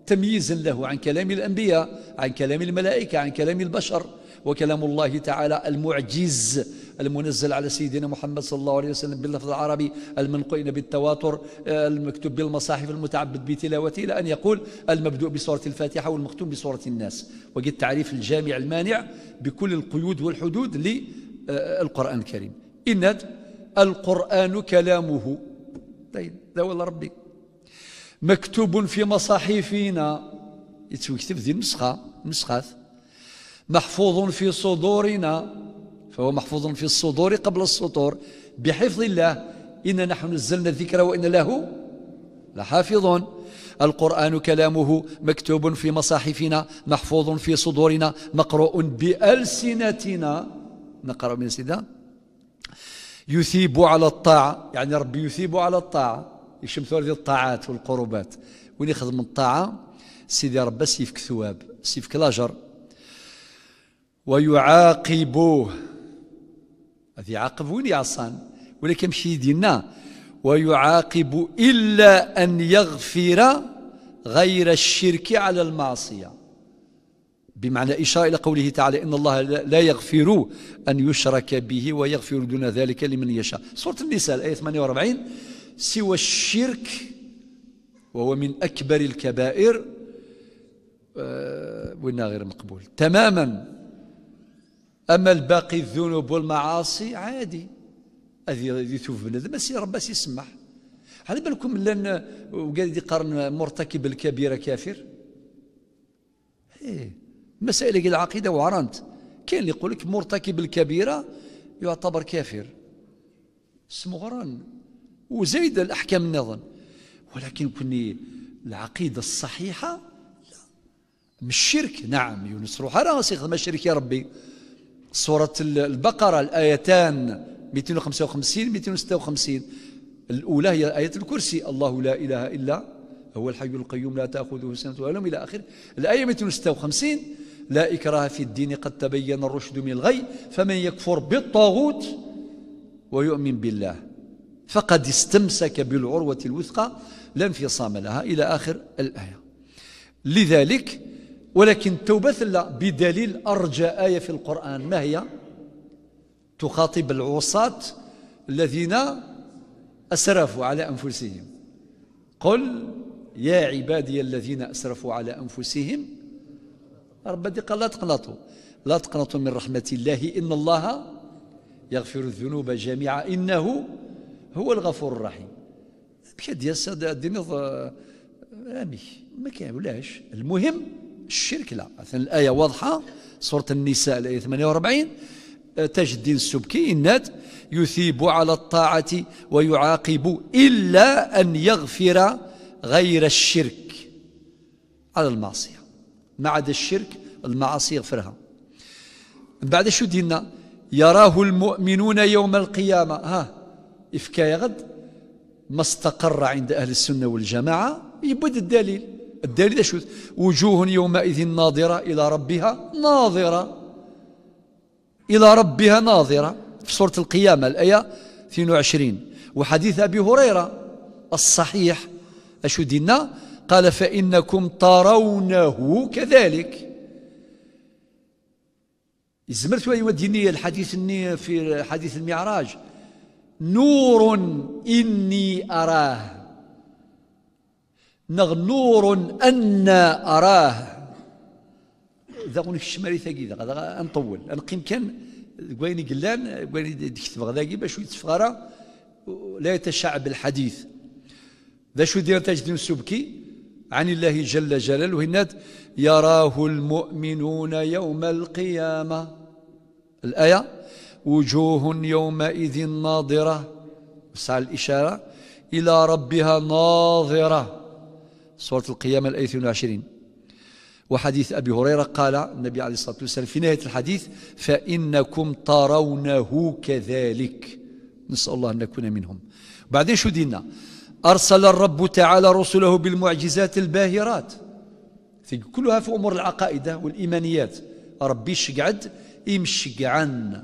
تمييزا له عن كلام الأنبياء عن كلام الملائكة عن كلام البشر وكلام الله تعالى المعجز المنزل على سيدنا محمد صلى الله عليه وسلم باللفظ العربي المنقين بالتواتر آه، المكتوب بالمصاحف المتعبد بتلاوته إلى أن يقول المبدوء بسورة الفاتحة والمختوم بسورة الناس وجد التعريف الجامع المانع بكل القيود والحدود للقرآن آه، الكريم إن القرآن كلامه طيب ذا والله ربي مكتوب في مصاحفنا يتكتب ذي النسخة نسخات محفوظ في صدورنا فهو محفوظ في الصدور قبل السطور بحفظ الله إن نحن نزلنا الذكر وإن له لحافظ القرآن كلامه مكتوب في مصاحفنا محفوظ في صدورنا مقروء بألسنتنا نقرأ من سيدنا يثيب على الطاعة يعني ربي يثيب على الطاعة يشمثوا هذه الطاعات والقربات وين يخدم الطاعة سيدي ربي سيفك ثواب سيفك لاجر ويعاقبوه هذه يعاقب وين يعصان ولكن مشي دينا ويعاقب إلا أن يغفر غير الشرك على المعصية بمعنى إشارة إلى قوله تعالى إن الله لا يغفر أن يشرك به ويغفر دون ذلك لمن يشاء سورة النساء الآية 48 سوى الشرك وهو من أكبر الكبائر آه، وإنها غير مقبول تماما أما الباقي الذنوب والمعاصي عادي هذه هذه ثوب ما سي ربي سيسمح على بالكم لان وقال قرن مرتكب الكبيرة كافر ايه مسائل العقيدة وعرنت كاين اللي يقول لك مرتكب الكبيرة يعتبر كافر اسمه غران وزايد الأحكام النظام ولكن كني العقيدة الصحيحة لا مش الشرك نعم يونس روح راه ما الشرك يا ربي سورة البقرة الآيتان 255 256 الأولى هي آية الكرسي الله لا إله إلا هو الحي القيوم لا تأخذه سنة ولا نوم إلى آخره الآية 256 لا إكراه في الدين قد تبين الرشد من الغي فمن يكفر بالطاغوت ويؤمن بالله فقد استمسك بالعروة الوثقى لا انفصام لها إلى آخر الآية لذلك ولكن التوبة لا بدليل أرجى آية في القرآن ما هي تخاطب العصاة الذين أسرفوا على أنفسهم قل يا عبادي الذين أسرفوا على أنفسهم ربي قال لا تقنطوا لا تقنطوا من رحمة الله إن الله يغفر الذنوب جميعا إنه هو الغفور الرحيم بكاد يا سادة الدنيا امي ما كان ولاش المهم الشرك لا مثلا الآية واضحة سورة النساء الآية 48 آه، تاج الدين السبكي إنات يثيب على الطاعة ويعاقب إلا أن يغفر غير الشرك على المعصية ما عدا الشرك المعاصي يغفرها من بعد شو دينا يراه المؤمنون يوم القيامة ها إفكاية غد ما استقر عند أهل السنة والجماعة يبد الدليل الدليل شو وجوه يومئذ ناظرة إلى ربها ناظرة إلى ربها ناظرة في سورة القيامة الآية 22 وحديث أبي هريرة الصحيح أشو دينا قال فإنكم ترونه كذلك زمرت ويوديني الحديث في حديث المعراج نور إني أراه نغنور أن أراه ذا غنك الشمالي ثاكي ذا غدا نطول نقيم كان قويني قلان قويني دكتب غداكي باش يتفغرا لا يتشعب الحديث ذا شو دير الدين سبكي عن الله جل جلاله وهنات يراه المؤمنون يوم القيامة الآية وجوه يومئذ ناظرة سعى الإشارة إلى ربها ناظرة سورة القيامة الآية 22 وحديث أبي هريرة قال النبي عليه الصلاة والسلام في نهاية الحديث فإنكم ترونه كذلك نسأل الله أن نكون منهم بعدين شو دينا أرسل الرب تعالى رسله بالمعجزات الباهرات كلها في أمور العقائد والإيمانيات ربي شقعد يمشقعن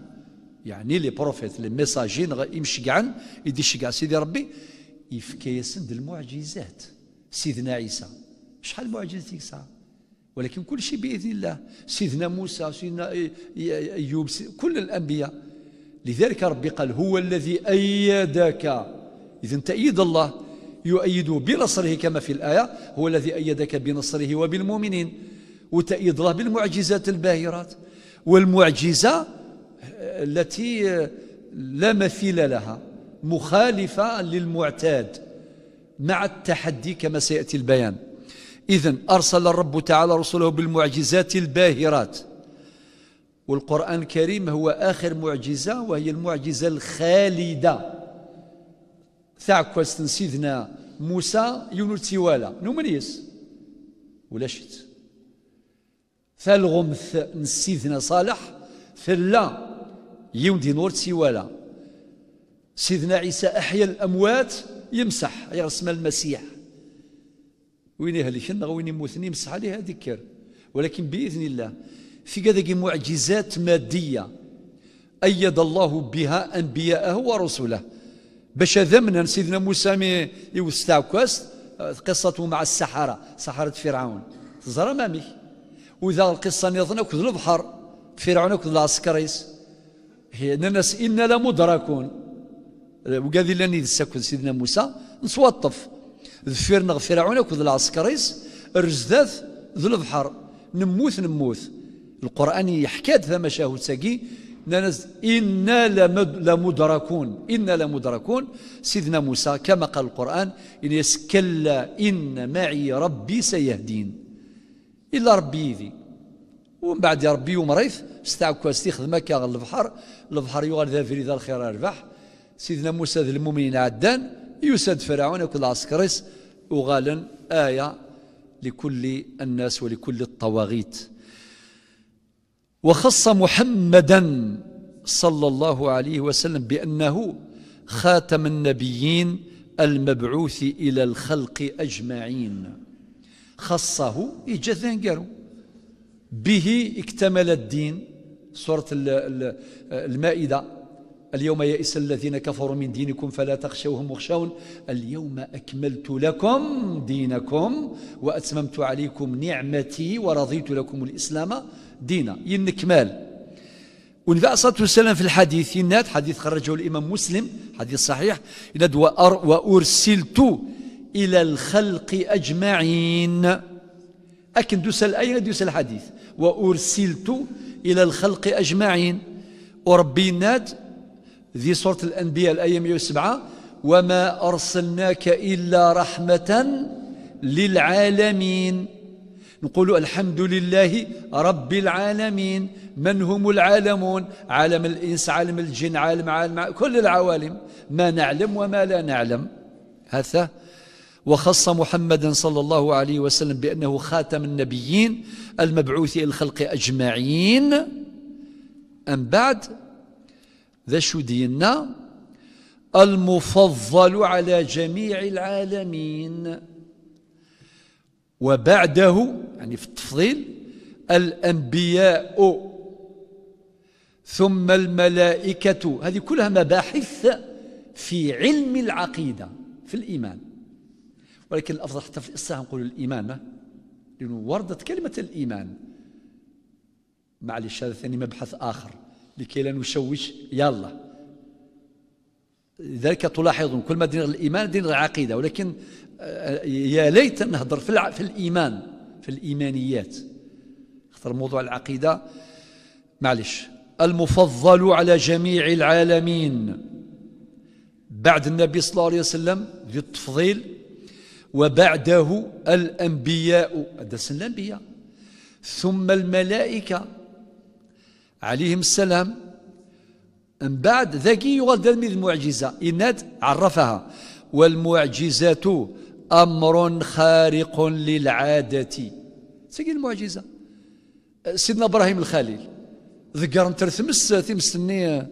يعني لي بروفيت لي ميساجين يمشقعن يدي شقع سيدي ربي يفكيسن المعجزات سيدنا عيسى شحال معجزه عيسى ولكن كل شيء باذن الله سيدنا موسى سيدنا ايوب كل الانبياء لذلك ربي قال هو الذي ايدك اذا تأييد الله يؤيده بنصره كما في الايه هو الذي ايدك بنصره وبالمؤمنين وتأييد الله بالمعجزات الباهرات والمعجزه آه، التي لا مثيل لها مخالفه للمعتاد مع التحدي كما سيأتي البيان إذا أرسل الرب تعالى رسله بالمعجزات الباهرات والقرآن الكريم هو آخر معجزة وهي المعجزة الخالدة ثاك سيدنا موسى يونو تيوالا نومنيس ولا شيت ثالغمث سيدنا صالح ثلا يوندي نور تيوالا سيدنا عيسى أحيا الأموات يمسح يرسم المسيح وين يهلكنا وين يموتني يمسح عليها ذكر ولكن بإذن الله في هذه معجزات مادية أيد الله بها أنبياءه ورسله باش ذمنا سيدنا موسى مي يوستعكاس قصته مع السحرة سحرة فرعون تزرى مامي وإذا القصة نظن كذ البحر فرعون كذ العسكريس هي الناس إنا لمدركون وقال لاني ساكن سيدنا موسى نسوطف ذفيرنا فرعون اكد العسكريس الرزداث ذو البحر نموث نموث القران يحكى ثم شاهد ساقي إنا لمدركون إنا لمدركون سيدنا موسى كما قال القرآن إن كلا إن معي ربي سيهدين إلا ربي يدي ومن بعد يا ربي ومريث استعكوا استخدمك البحر البحر يغال ذا فريد الخير أربح سيدنا موسى ذي المؤمنين عدان يسد فرعون وكل عسكريس وغالا آية لكل الناس ولكل الطواغيت وخص محمدا صلى الله عليه وسلم بأنه خاتم النبيين المبعوث إلى الخلق أجمعين خصه إجازة قالوا به اكتمل الدين سورة المائدة اليوم يئس الذين كفروا من دينكم فلا تخشوهم واخشون اليوم أكملت لكم دينكم وأتممت عليكم نعمتي ورضيت لكم الإسلام دينا ينكمال الله عليه الصلاة والسلام في الحديث ينات حديث خرجه الإمام مسلم حديث صحيح يناد وأرسلت إلى الخلق أجمعين أكن دوس الآية دوس الحديث وأرسلت إلى الخلق أجمعين وربي النات ذي سورة الأنبياء الآية 107 وما أرسلناك إلا رحمة للعالمين نقول الحمد لله رب العالمين من هم العالمون عالم الإنس عالم الجن عالم عالم كل العوالم ما نعلم وما لا نعلم هذا وخص محمدا صلى الله عليه وسلم بأنه خاتم النبيين المبعوث إلى الخلق أجمعين أم بعد ذا شو دينا المفضل على جميع العالمين وبعده يعني في التفضيل الأنبياء ثم الملائكة هذه كلها مباحث في علم العقيدة في الإيمان ولكن الأفضل حتى في الإصلاح نقول الإيمان لأنه وردت كلمة الإيمان معلش هذا ثاني مبحث آخر لكي لا نشوش الله لذلك تلاحظون كل ما دين الايمان دين العقيده ولكن آه، يا ليت نهضر في في الايمان في الايمانيات خطر موضوع العقيده معلش المفضل على جميع العالمين بعد النبي صلى الله عليه وسلم ذي التفضيل وبعده الانبياء هذا الانبياء ثم الملائكه عليهم السلام من بعد ذكي يغال تلميذ المعجزة اناد عرفها والمعجزة أمر خارق للعادة سيقي المعجزة سيدنا إبراهيم الخليل ذكر ترثمس تمسني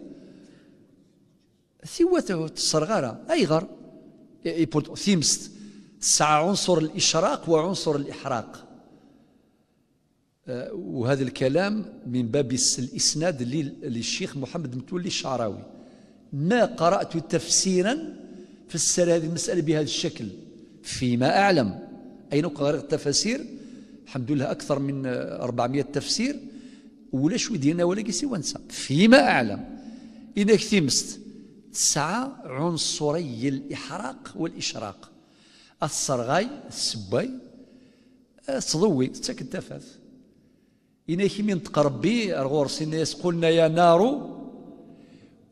ثيوته تصرغارة أي غر ثمس تسع عنصر الإشراق وعنصر الإحراق آه، وهذا الكلام من باب الإسناد للشيخ محمد متولي الشعراوي ما قرأت تفسيرا فسر هذه المسألة بهذا الشكل فيما أعلم أين قرأت التفاسير الحمد لله أكثر من 400 تفسير ولا شو ديالنا ولا كيسي وانسى فيما أعلم إذا كثمست تسعة عنصري الإحراق والإشراق الصرغاي السباي الصدوي آه، تاك التفاث إنك من ربي الغرس سينيس قلنا يا نار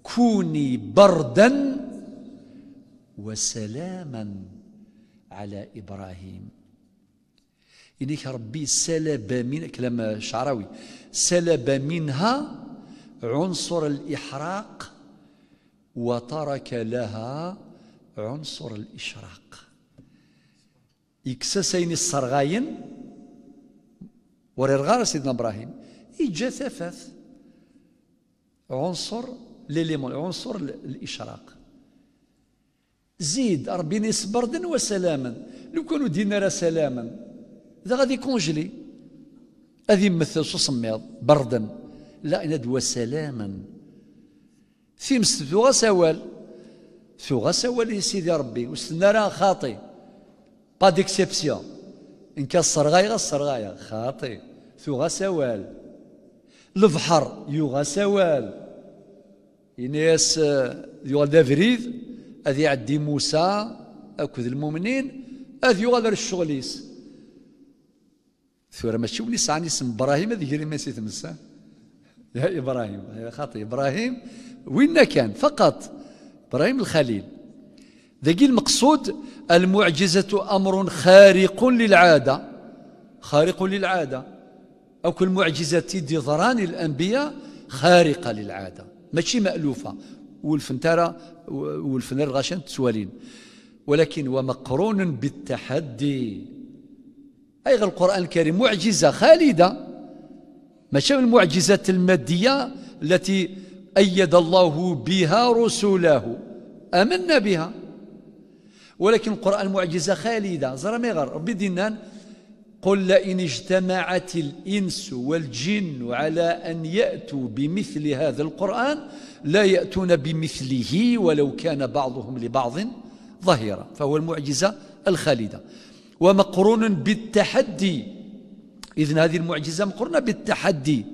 كوني بردا وسلاما على إبراهيم إنك ربي سلب من كلام شعراوي سلب منها عنصر الإحراق وترك لها عنصر الإشراق إكسسين الصرغاين ورغار سيدنا ابراهيم اجا ثفاث عنصر ليليمون عنصر الاشراق زيد ربي بردا وسلاما لو كانوا دينا راه سلاما اذا غادي كونجلي هذه مثل صميض بردا لا انا دوا سلاما ثيمس ثوغا سوال ثوغا سوال يا سيدي ربي وسنا راه خاطي با ديكسيبسيون كسر غا غسر غاية خاطي ثوغا سوال البحر يوغا سوال إنيس آه، يوغا دافريد أذي عدي موسى أكد المؤمنين أذ يغا الشغليس ثورة ماشي ولي سعني اسم إبراهيم أذي يجري ما تمسا يا إبراهيم خاطي إبراهيم وين كان فقط إبراهيم الخليل ذاك المقصود المعجزة أمر خارق للعادة خارق للعادة أو كل معجزة ديضران الأنبياء خارقة للعادة ماشي مألوفة والفنتارة والفنر غاشن تسوالين ولكن ومقرون بالتحدي أي القرآن الكريم معجزة خالدة ماشي من المعجزات المادية التي أيد الله بها رسله آمنا بها ولكن القرآن معجزة خالدة زرميغر ربي دينان قل لئن اجتمعت الإنس والجن على أن يأتوا بمثل هذا القرآن لا يأتون بمثله ولو كان بعضهم لبعض ظهيرا فهو المعجزة الخالدة ومقرون بالتحدي إذن هذه المعجزة مقرونة بالتحدي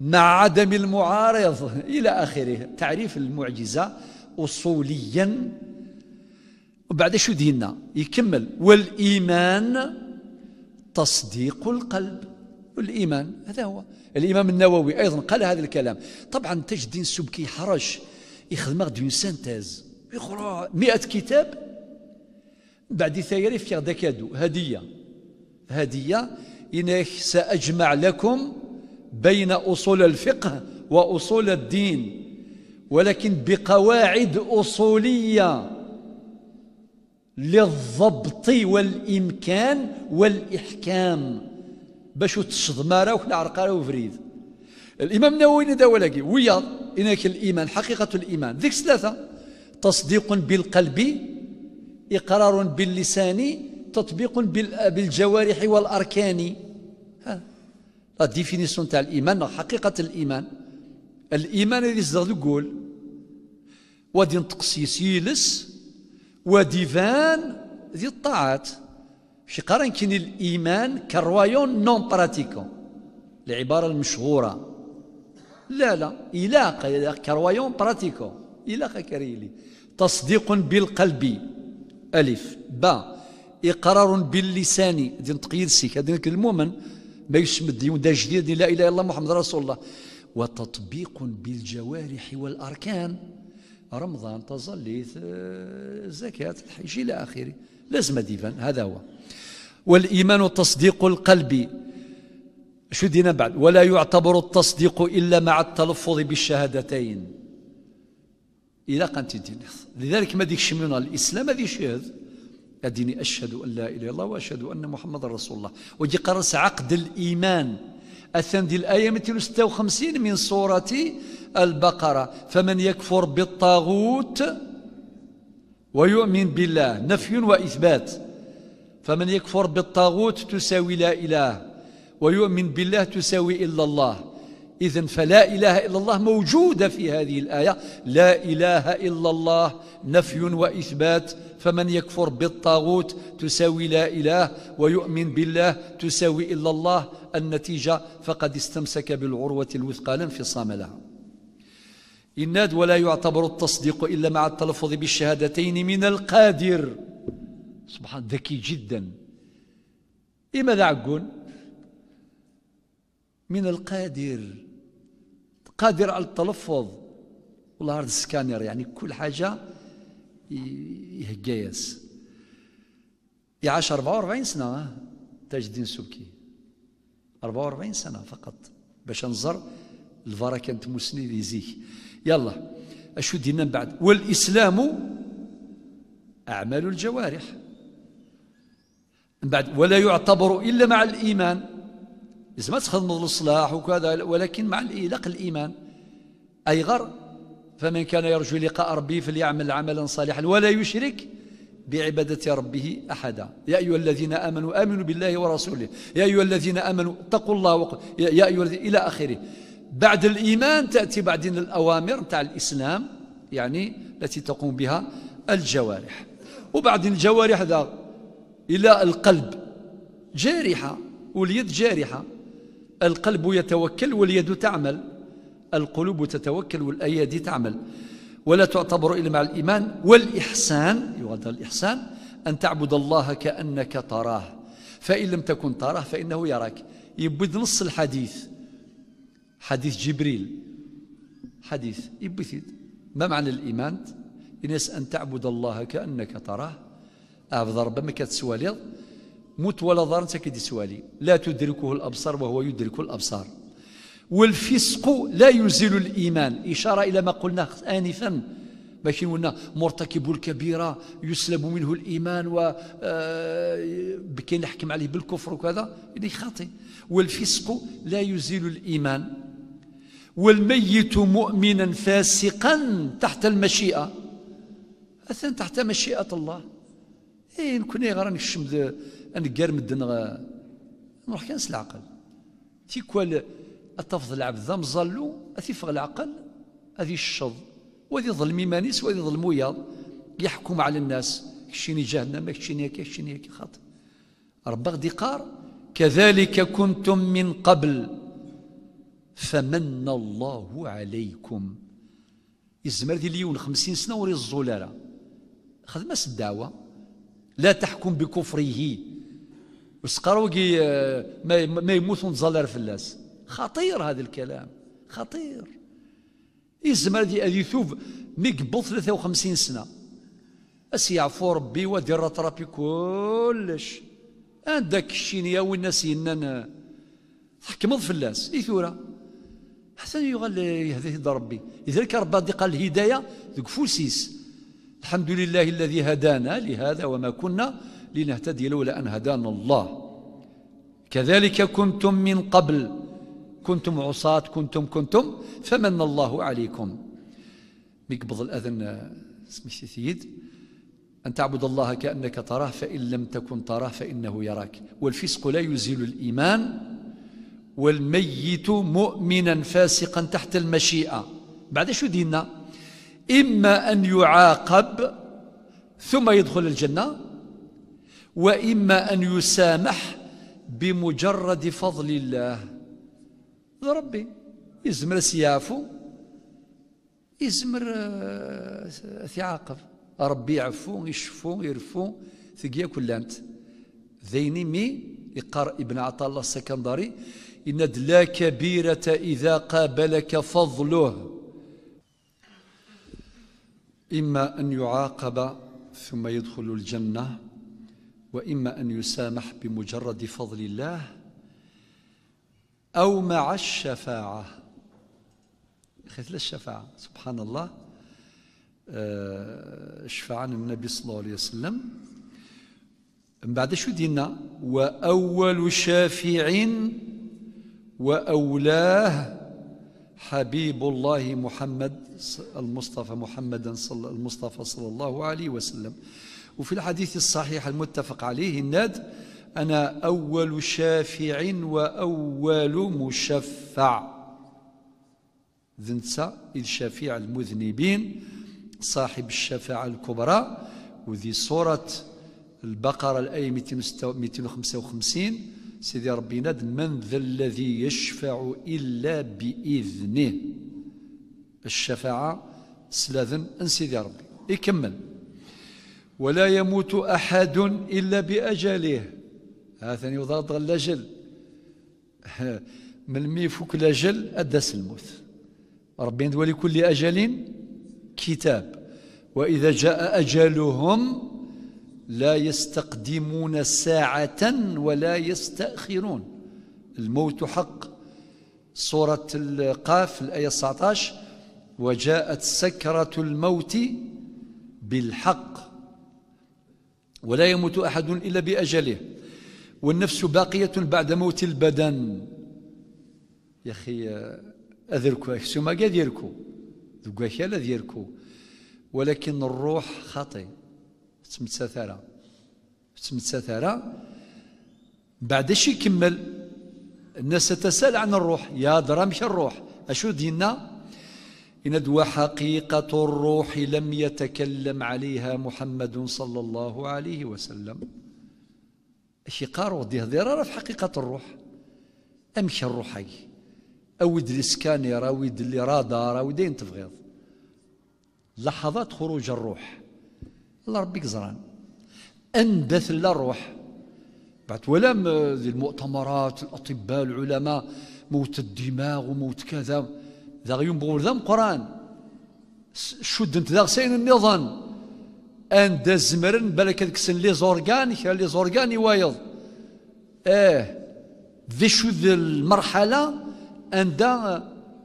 مع عدم المعارض إلى آخره تعريف المعجزة أصوليا وبعد شو دينا يكمل والإيمان تصديق القلب الإيمان هذا هو الإمام النووي أيضا قال هذا الكلام طبعا تاج الدين السبكي حرج يخدم دون سانتاز يقرأ مئة كتاب بعد ثيري في دكادو هدية هدية إنك سأجمع لكم بين أصول الفقه وأصول الدين ولكن بقواعد أصولية للضبط والامكان والاحكام باش تصدم مارا وكنا عرقارة وفريد الامام النووي ندا ولكن ويا انك الايمان حقيقه الايمان ذيك ثلاثه تصديق بالقلب اقرار باللسان تطبيق بالجوارح والاركان لا ديفينيسيون تاع الايمان حقيقه الايمان الايمان اللي يصدر يقول وادي نطقس سيلس وديفان ذي الطاعات في قارن كين الايمان كروايون نون براتيكون العباره المشهوره لا لا إلاقة كروايون براتيكو إلاقة كريلي تصديق بالقلب ألف با إقرار باللسان هذه تقييد سيك هذه المؤمن ما يسمى ديون دا جديد لا إله إلا الله محمد رسول الله وتطبيق بالجوارح والأركان رمضان تصلي زكاة الحج إلى آخره لازم ديفان هذا هو والإيمان تصديق القلب شو دينا بعد ولا يعتبر التصديق إلا مع التلفظ بالشهادتين إلى قنت الدين لذلك ما ديكش من الإسلام هذه شهاد أديني أشهد أن لا إله إلا الله وأشهد أن محمد رسول الله وجي قرص عقد الإيمان الثاني ديال الآية 256 من سورة البقرة فمن يكفر بالطاغوت ويؤمن بالله نفي وإثبات فمن يكفر بالطاغوت تساوي لا إله ويؤمن بالله تساوي إلا الله إذا فلا إله إلا الله موجودة في هذه الآية لا إله إلا الله نفي وإثبات فمن يكفر بالطاغوت تساوي لا إله ويؤمن بالله تساوي إلا الله النتيجة فقد استمسك بالعروة الوثقى لا انفصام لها إناد ولا يعتبر التصديق إلا مع التلفظ بالشهادتين من القادر سبحان ذكي جدا إيه ماذا عقون من القادر قادر على التلفظ والله سكانر يعني كل حاجة يهجيس يعاش 44 سنة تاج الدين سوكي 44 سنة فقط باش نزر الفارا كانت مسني ليزيك يلا اشو دينا من بعد والاسلام اعمال الجوارح من بعد ولا يعتبر الا مع الايمان لازم تخدموا للصلاح وكذا ولكن مع الإيلاق الإيمان أي غر فمن كان يرجو لقاء ربه فليعمل عملا صالحا ولا يشرك بعبادة ربه أحدا يا أيها الذين آمنوا آمنوا بالله ورسوله يا أيها الذين آمنوا اتقوا الله يا أيها الذين... إلى آخره بعد الإيمان تأتي بعدين الأوامر تاع الإسلام يعني التي تقوم بها الجوارح وبعدين الجوارح ذا إلى القلب جارحة واليد جارحة القلب يتوكل واليد تعمل القلوب تتوكل والأيادي تعمل ولا تعتبر إلا مع الإيمان والإحسان يغضى الإحسان أن تعبد الله كأنك تراه فإن لم تكن تراه فإنه يراك يبد نص الحديث حديث جبريل حديث يبث ما معنى الإيمان أن تعبد الله كأنك تراه أعبد ربما كتسواليض موت ولا ضار انت كيدي سوالي لا تدركه الابصار وهو يدرك الابصار والفسق لا يزيل الايمان اشاره الى ما قلناه انفا باش قلنا مرتكب الكبيره يسلب منه الايمان و بكي آه، نحكم عليه بالكفر وكذا اللي خاطئ والفسق لا يزيل الايمان والميت مؤمنا فاسقا تحت المشيئه اثن تحت مشيئه الله اين كنا إيه، غير نشم انقار مدن نروح كنس العقل تيكوال التفض العبد ذا مظلو اثيفغ العقل اذي الشظ وذي ظلم مانيس وذي ظلم وياض يحكم على الناس كشيني جهنم كشيني هكا كشيني هكا خاطر رب غدي قار كذلك كنتم من قبل فمن الله عليكم يزمر ذي ليون خمسين سنة وري الزولارة خدمة الدعوة لا تحكم بكفره وسقروقي آه، ما يموت في الناس خطير هذا الكلام خطير يزمر هذه يثوب مي قبل 53 سنه اس يعفو ربي ودير ترابي كلش عندك الشينيا والناس ينان تحكمض الناس اي ثورة حسن يغال يهديه ربي لذلك ربي قال الهدايه ذوك فوسيس الحمد لله الذي هدانا لهذا وما كنا لنهتدي لولا أن هدانا الله كذلك كنتم من قبل كنتم عصاة كنتم كنتم فمن الله عليكم مقبض الأذن اسمي سيد أن تعبد الله كأنك تراه فإن لم تكن تراه فإنه يراك والفسق لا يزيل الإيمان والميت مؤمنا فاسقا تحت المشيئة بعد شو ديننا إما أن يعاقب ثم يدخل الجنة وإما أن يسامح بمجرد فضل الله ربي يزمر سيافو يزمر آه، ثعاقب ربي يعفو يشفو يرفو ثقيا كلامت ذيني مي يقر ابن عطا الله السكندري إن لا كبيرة إذا قابلك فضله إما أن يعاقب ثم يدخل الجنة وإما أن يسامح بمجرد فضل الله أو مع الشفاعة خذ الشفاعة سبحان الله آه، شفاعة النبي صلى الله عليه وسلم من بعد شو دينا وأول شافع وأولاه حبيب الله محمد المصطفى محمدا صلى المصطفى صلى الله عليه وسلم وفي الحديث الصحيح المتفق عليه الناد أنا أول شافع وأول مشفع ذنسى إذ شفيع المذنبين صاحب الشفاعة الكبرى وذي سورة البقرة الآية 255 سيدي ربي ناد من ذا الذي يشفع إلا بإذنه الشفاعة سلاذن أن سيدي ربي يكمل ولا يموت أحد إلا بأجله هذا يضاد الأجل من ميفوك الأجل أدس الموت ربي عند ولكل أجل كتاب وإذا جاء أجلهم لا يستقدمون ساعة ولا يستأخرون الموت حق سورة القاف الآية 19 وجاءت سكرة الموت بالحق ولا يموت أحد إلا بأجله والنفس باقية بعد موت البدن يا أخي أذركو ما قا ديركو ذقاك لا ولكن الروح خطي تسمت تمتثرة بعد شي يكمل الناس تسأل عن الروح يا درا الروح أشو دينا ندوى حقيقة الروح لم يتكلم عليها محمد صلى الله عليه وسلم أشي قارو دي هذيرا في حقيقة الروح أمشي الروحي أود الإسكانيرا أود الإرادة أود أين تبغيض لحظات خروج الروح الله ربي قزران أنبث الروح بعد ولا المؤتمرات الأطباء العلماء موت الدماغ وموت كذا ذا ذم قران شد انت ذا سين النظام أن دزمرن الزمرن بالك كسن لي زورغان كان لي زورغان يوايض اه ذي شذ المرحلة أن دا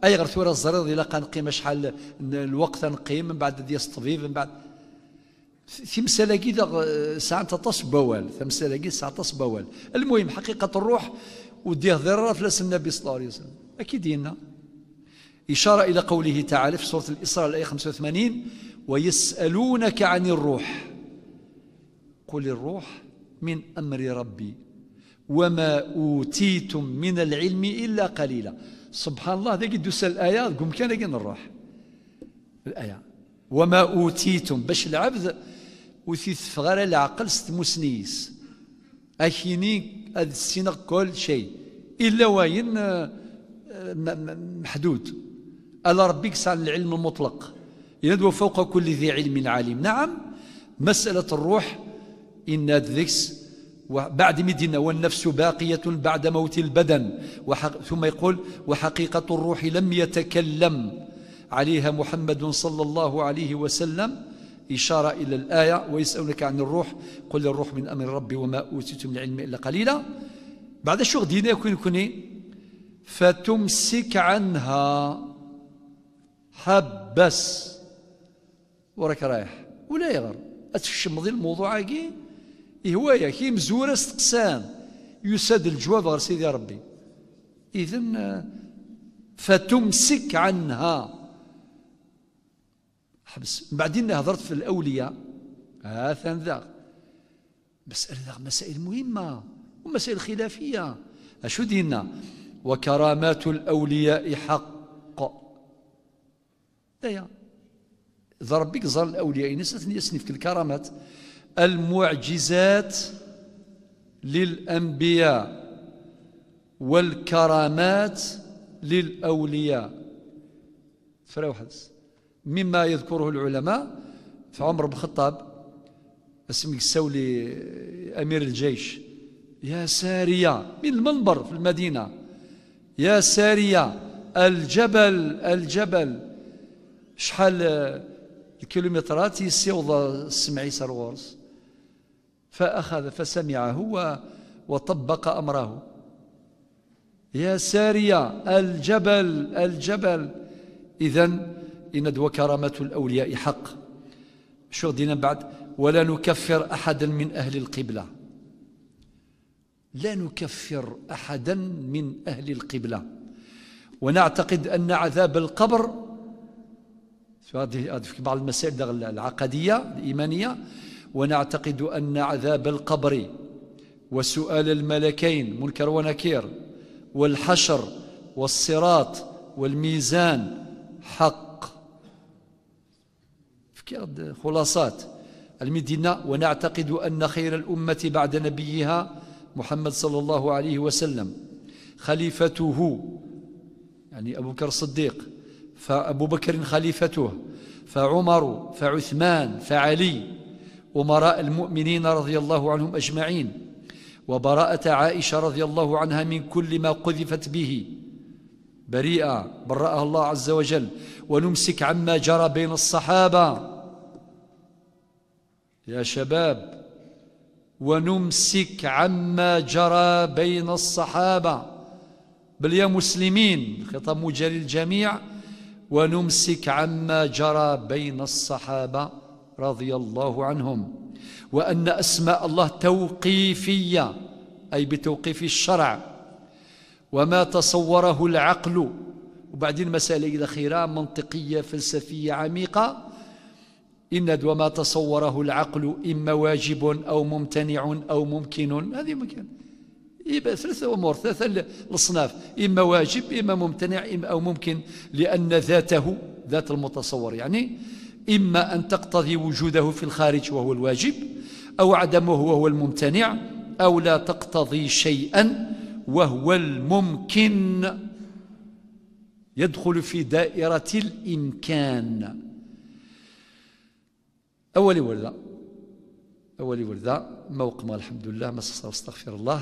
أي غير ثورة الزريض قان قيمه شحال الوقت نقيم من بعد ديال الطبيب من بعد في تمثالاكي ساعة تطاس بوال في تمثالاكي ساعة تطاس بوال المهم حقيقة الروح وديه ضرر فلاس النبي صلى الله عليه وسلم أكيد ينا إشارة إلى قوله تعالى في سورة الإسراء الآية 85 ويسألونك عن الروح قل الروح من أمر ربي وما أوتيتم من العلم إلا قليلا سبحان الله ذاك يدوس الآية قم كان لقينا الروح الآية وما أوتيتم باش العبد وثيث فغر العقل ستمسنيس أكيني أذ كل شيء إلا وين آه، محدود ألا ربك سأل العلم المطلق يندو فوق كل ذي علم عليم نعم مسألة الروح إن ذكس بعد مدينة والنفس باقية بعد موت البدن وحق ثم يقول وحقيقة الروح لم يتكلم عليها محمد صلى الله عليه وسلم إشارة إلى الآية ويسألك عن الروح قل الروح من أمر ربي وما أوتيتم العلم إلا قليلا بعد شو غدينا يكون كوني إيه؟ فتمسك عنها حبس وراك رايح ولا يغر اتشمضي الموضوع كي إيه هوايا كي مزورة استقسام يساد الجواب غير سيدي ربي إذا فتمسك عنها حبس بعدين هضرت في الأولياء هذا آه، ذا مسألة مسائل مهمة ومسائل خلافية أشو دينا وكرامات الأولياء حق ايه إذا ربك زار الأولياء ينسى يسني في الكرامات المعجزات للأنبياء والكرامات للأولياء فروحز مما يذكره العلماء في عمر بن الخطاب اسمك السولي أمير الجيش يا سارية من المنبر في المدينة يا سارية الجبل الجبل شحال الكيلومترات يسيوض السمعي سرورس فأخذ فسمعه وطبق أمره يا سارية الجبل الجبل إذا إن كرامة الأولياء حق شو دينا بعد ولا نكفر أحدا من أهل القبلة لا نكفر أحدا من أهل القبلة ونعتقد أن عذاب القبر في بعض المسائل العقدية الإيمانية ونعتقد أن عذاب القبر وسؤال الملكين منكر ونكير والحشر والصراط والميزان حق في خلاصات المدينة ونعتقد أن خير الأمة بعد نبيها محمد صلى الله عليه وسلم خليفته يعني أبو بكر الصديق فأبو بكر خليفته فعمر فعثمان فعلي أمراء المؤمنين رضي الله عنهم أجمعين وبراءة عائشة رضي الله عنها من كل ما قذفت به بريئة برأها الله عز وجل ونمسك عما جرى بين الصحابة يا شباب ونمسك عما جرى بين الصحابة بل يا مسلمين خطاب جليل الجميع ونمسك عما جرى بين الصحابة رضي الله عنهم وأن أسماء الله توقيفية أي بتوقيف الشرع وما تصوره العقل وبعدين مسألة الأخيرة منطقية فلسفية عميقة إن وما تصوره العقل إما واجب أو ممتنع أو ممكن هذه ممكن يبقى ثلاثة أمور ثلاثة الأصناف إما واجب إما ممتنع إما أو ممكن لأن ذاته ذات المتصور يعني إما أن تقتضي وجوده في الخارج وهو الواجب أو عدمه وهو الممتنع أو لا تقتضي شيئا وهو الممكن يدخل في دائرة الإمكان أولي ولا أولي ولا موقم الحمد لله ما استغفر الله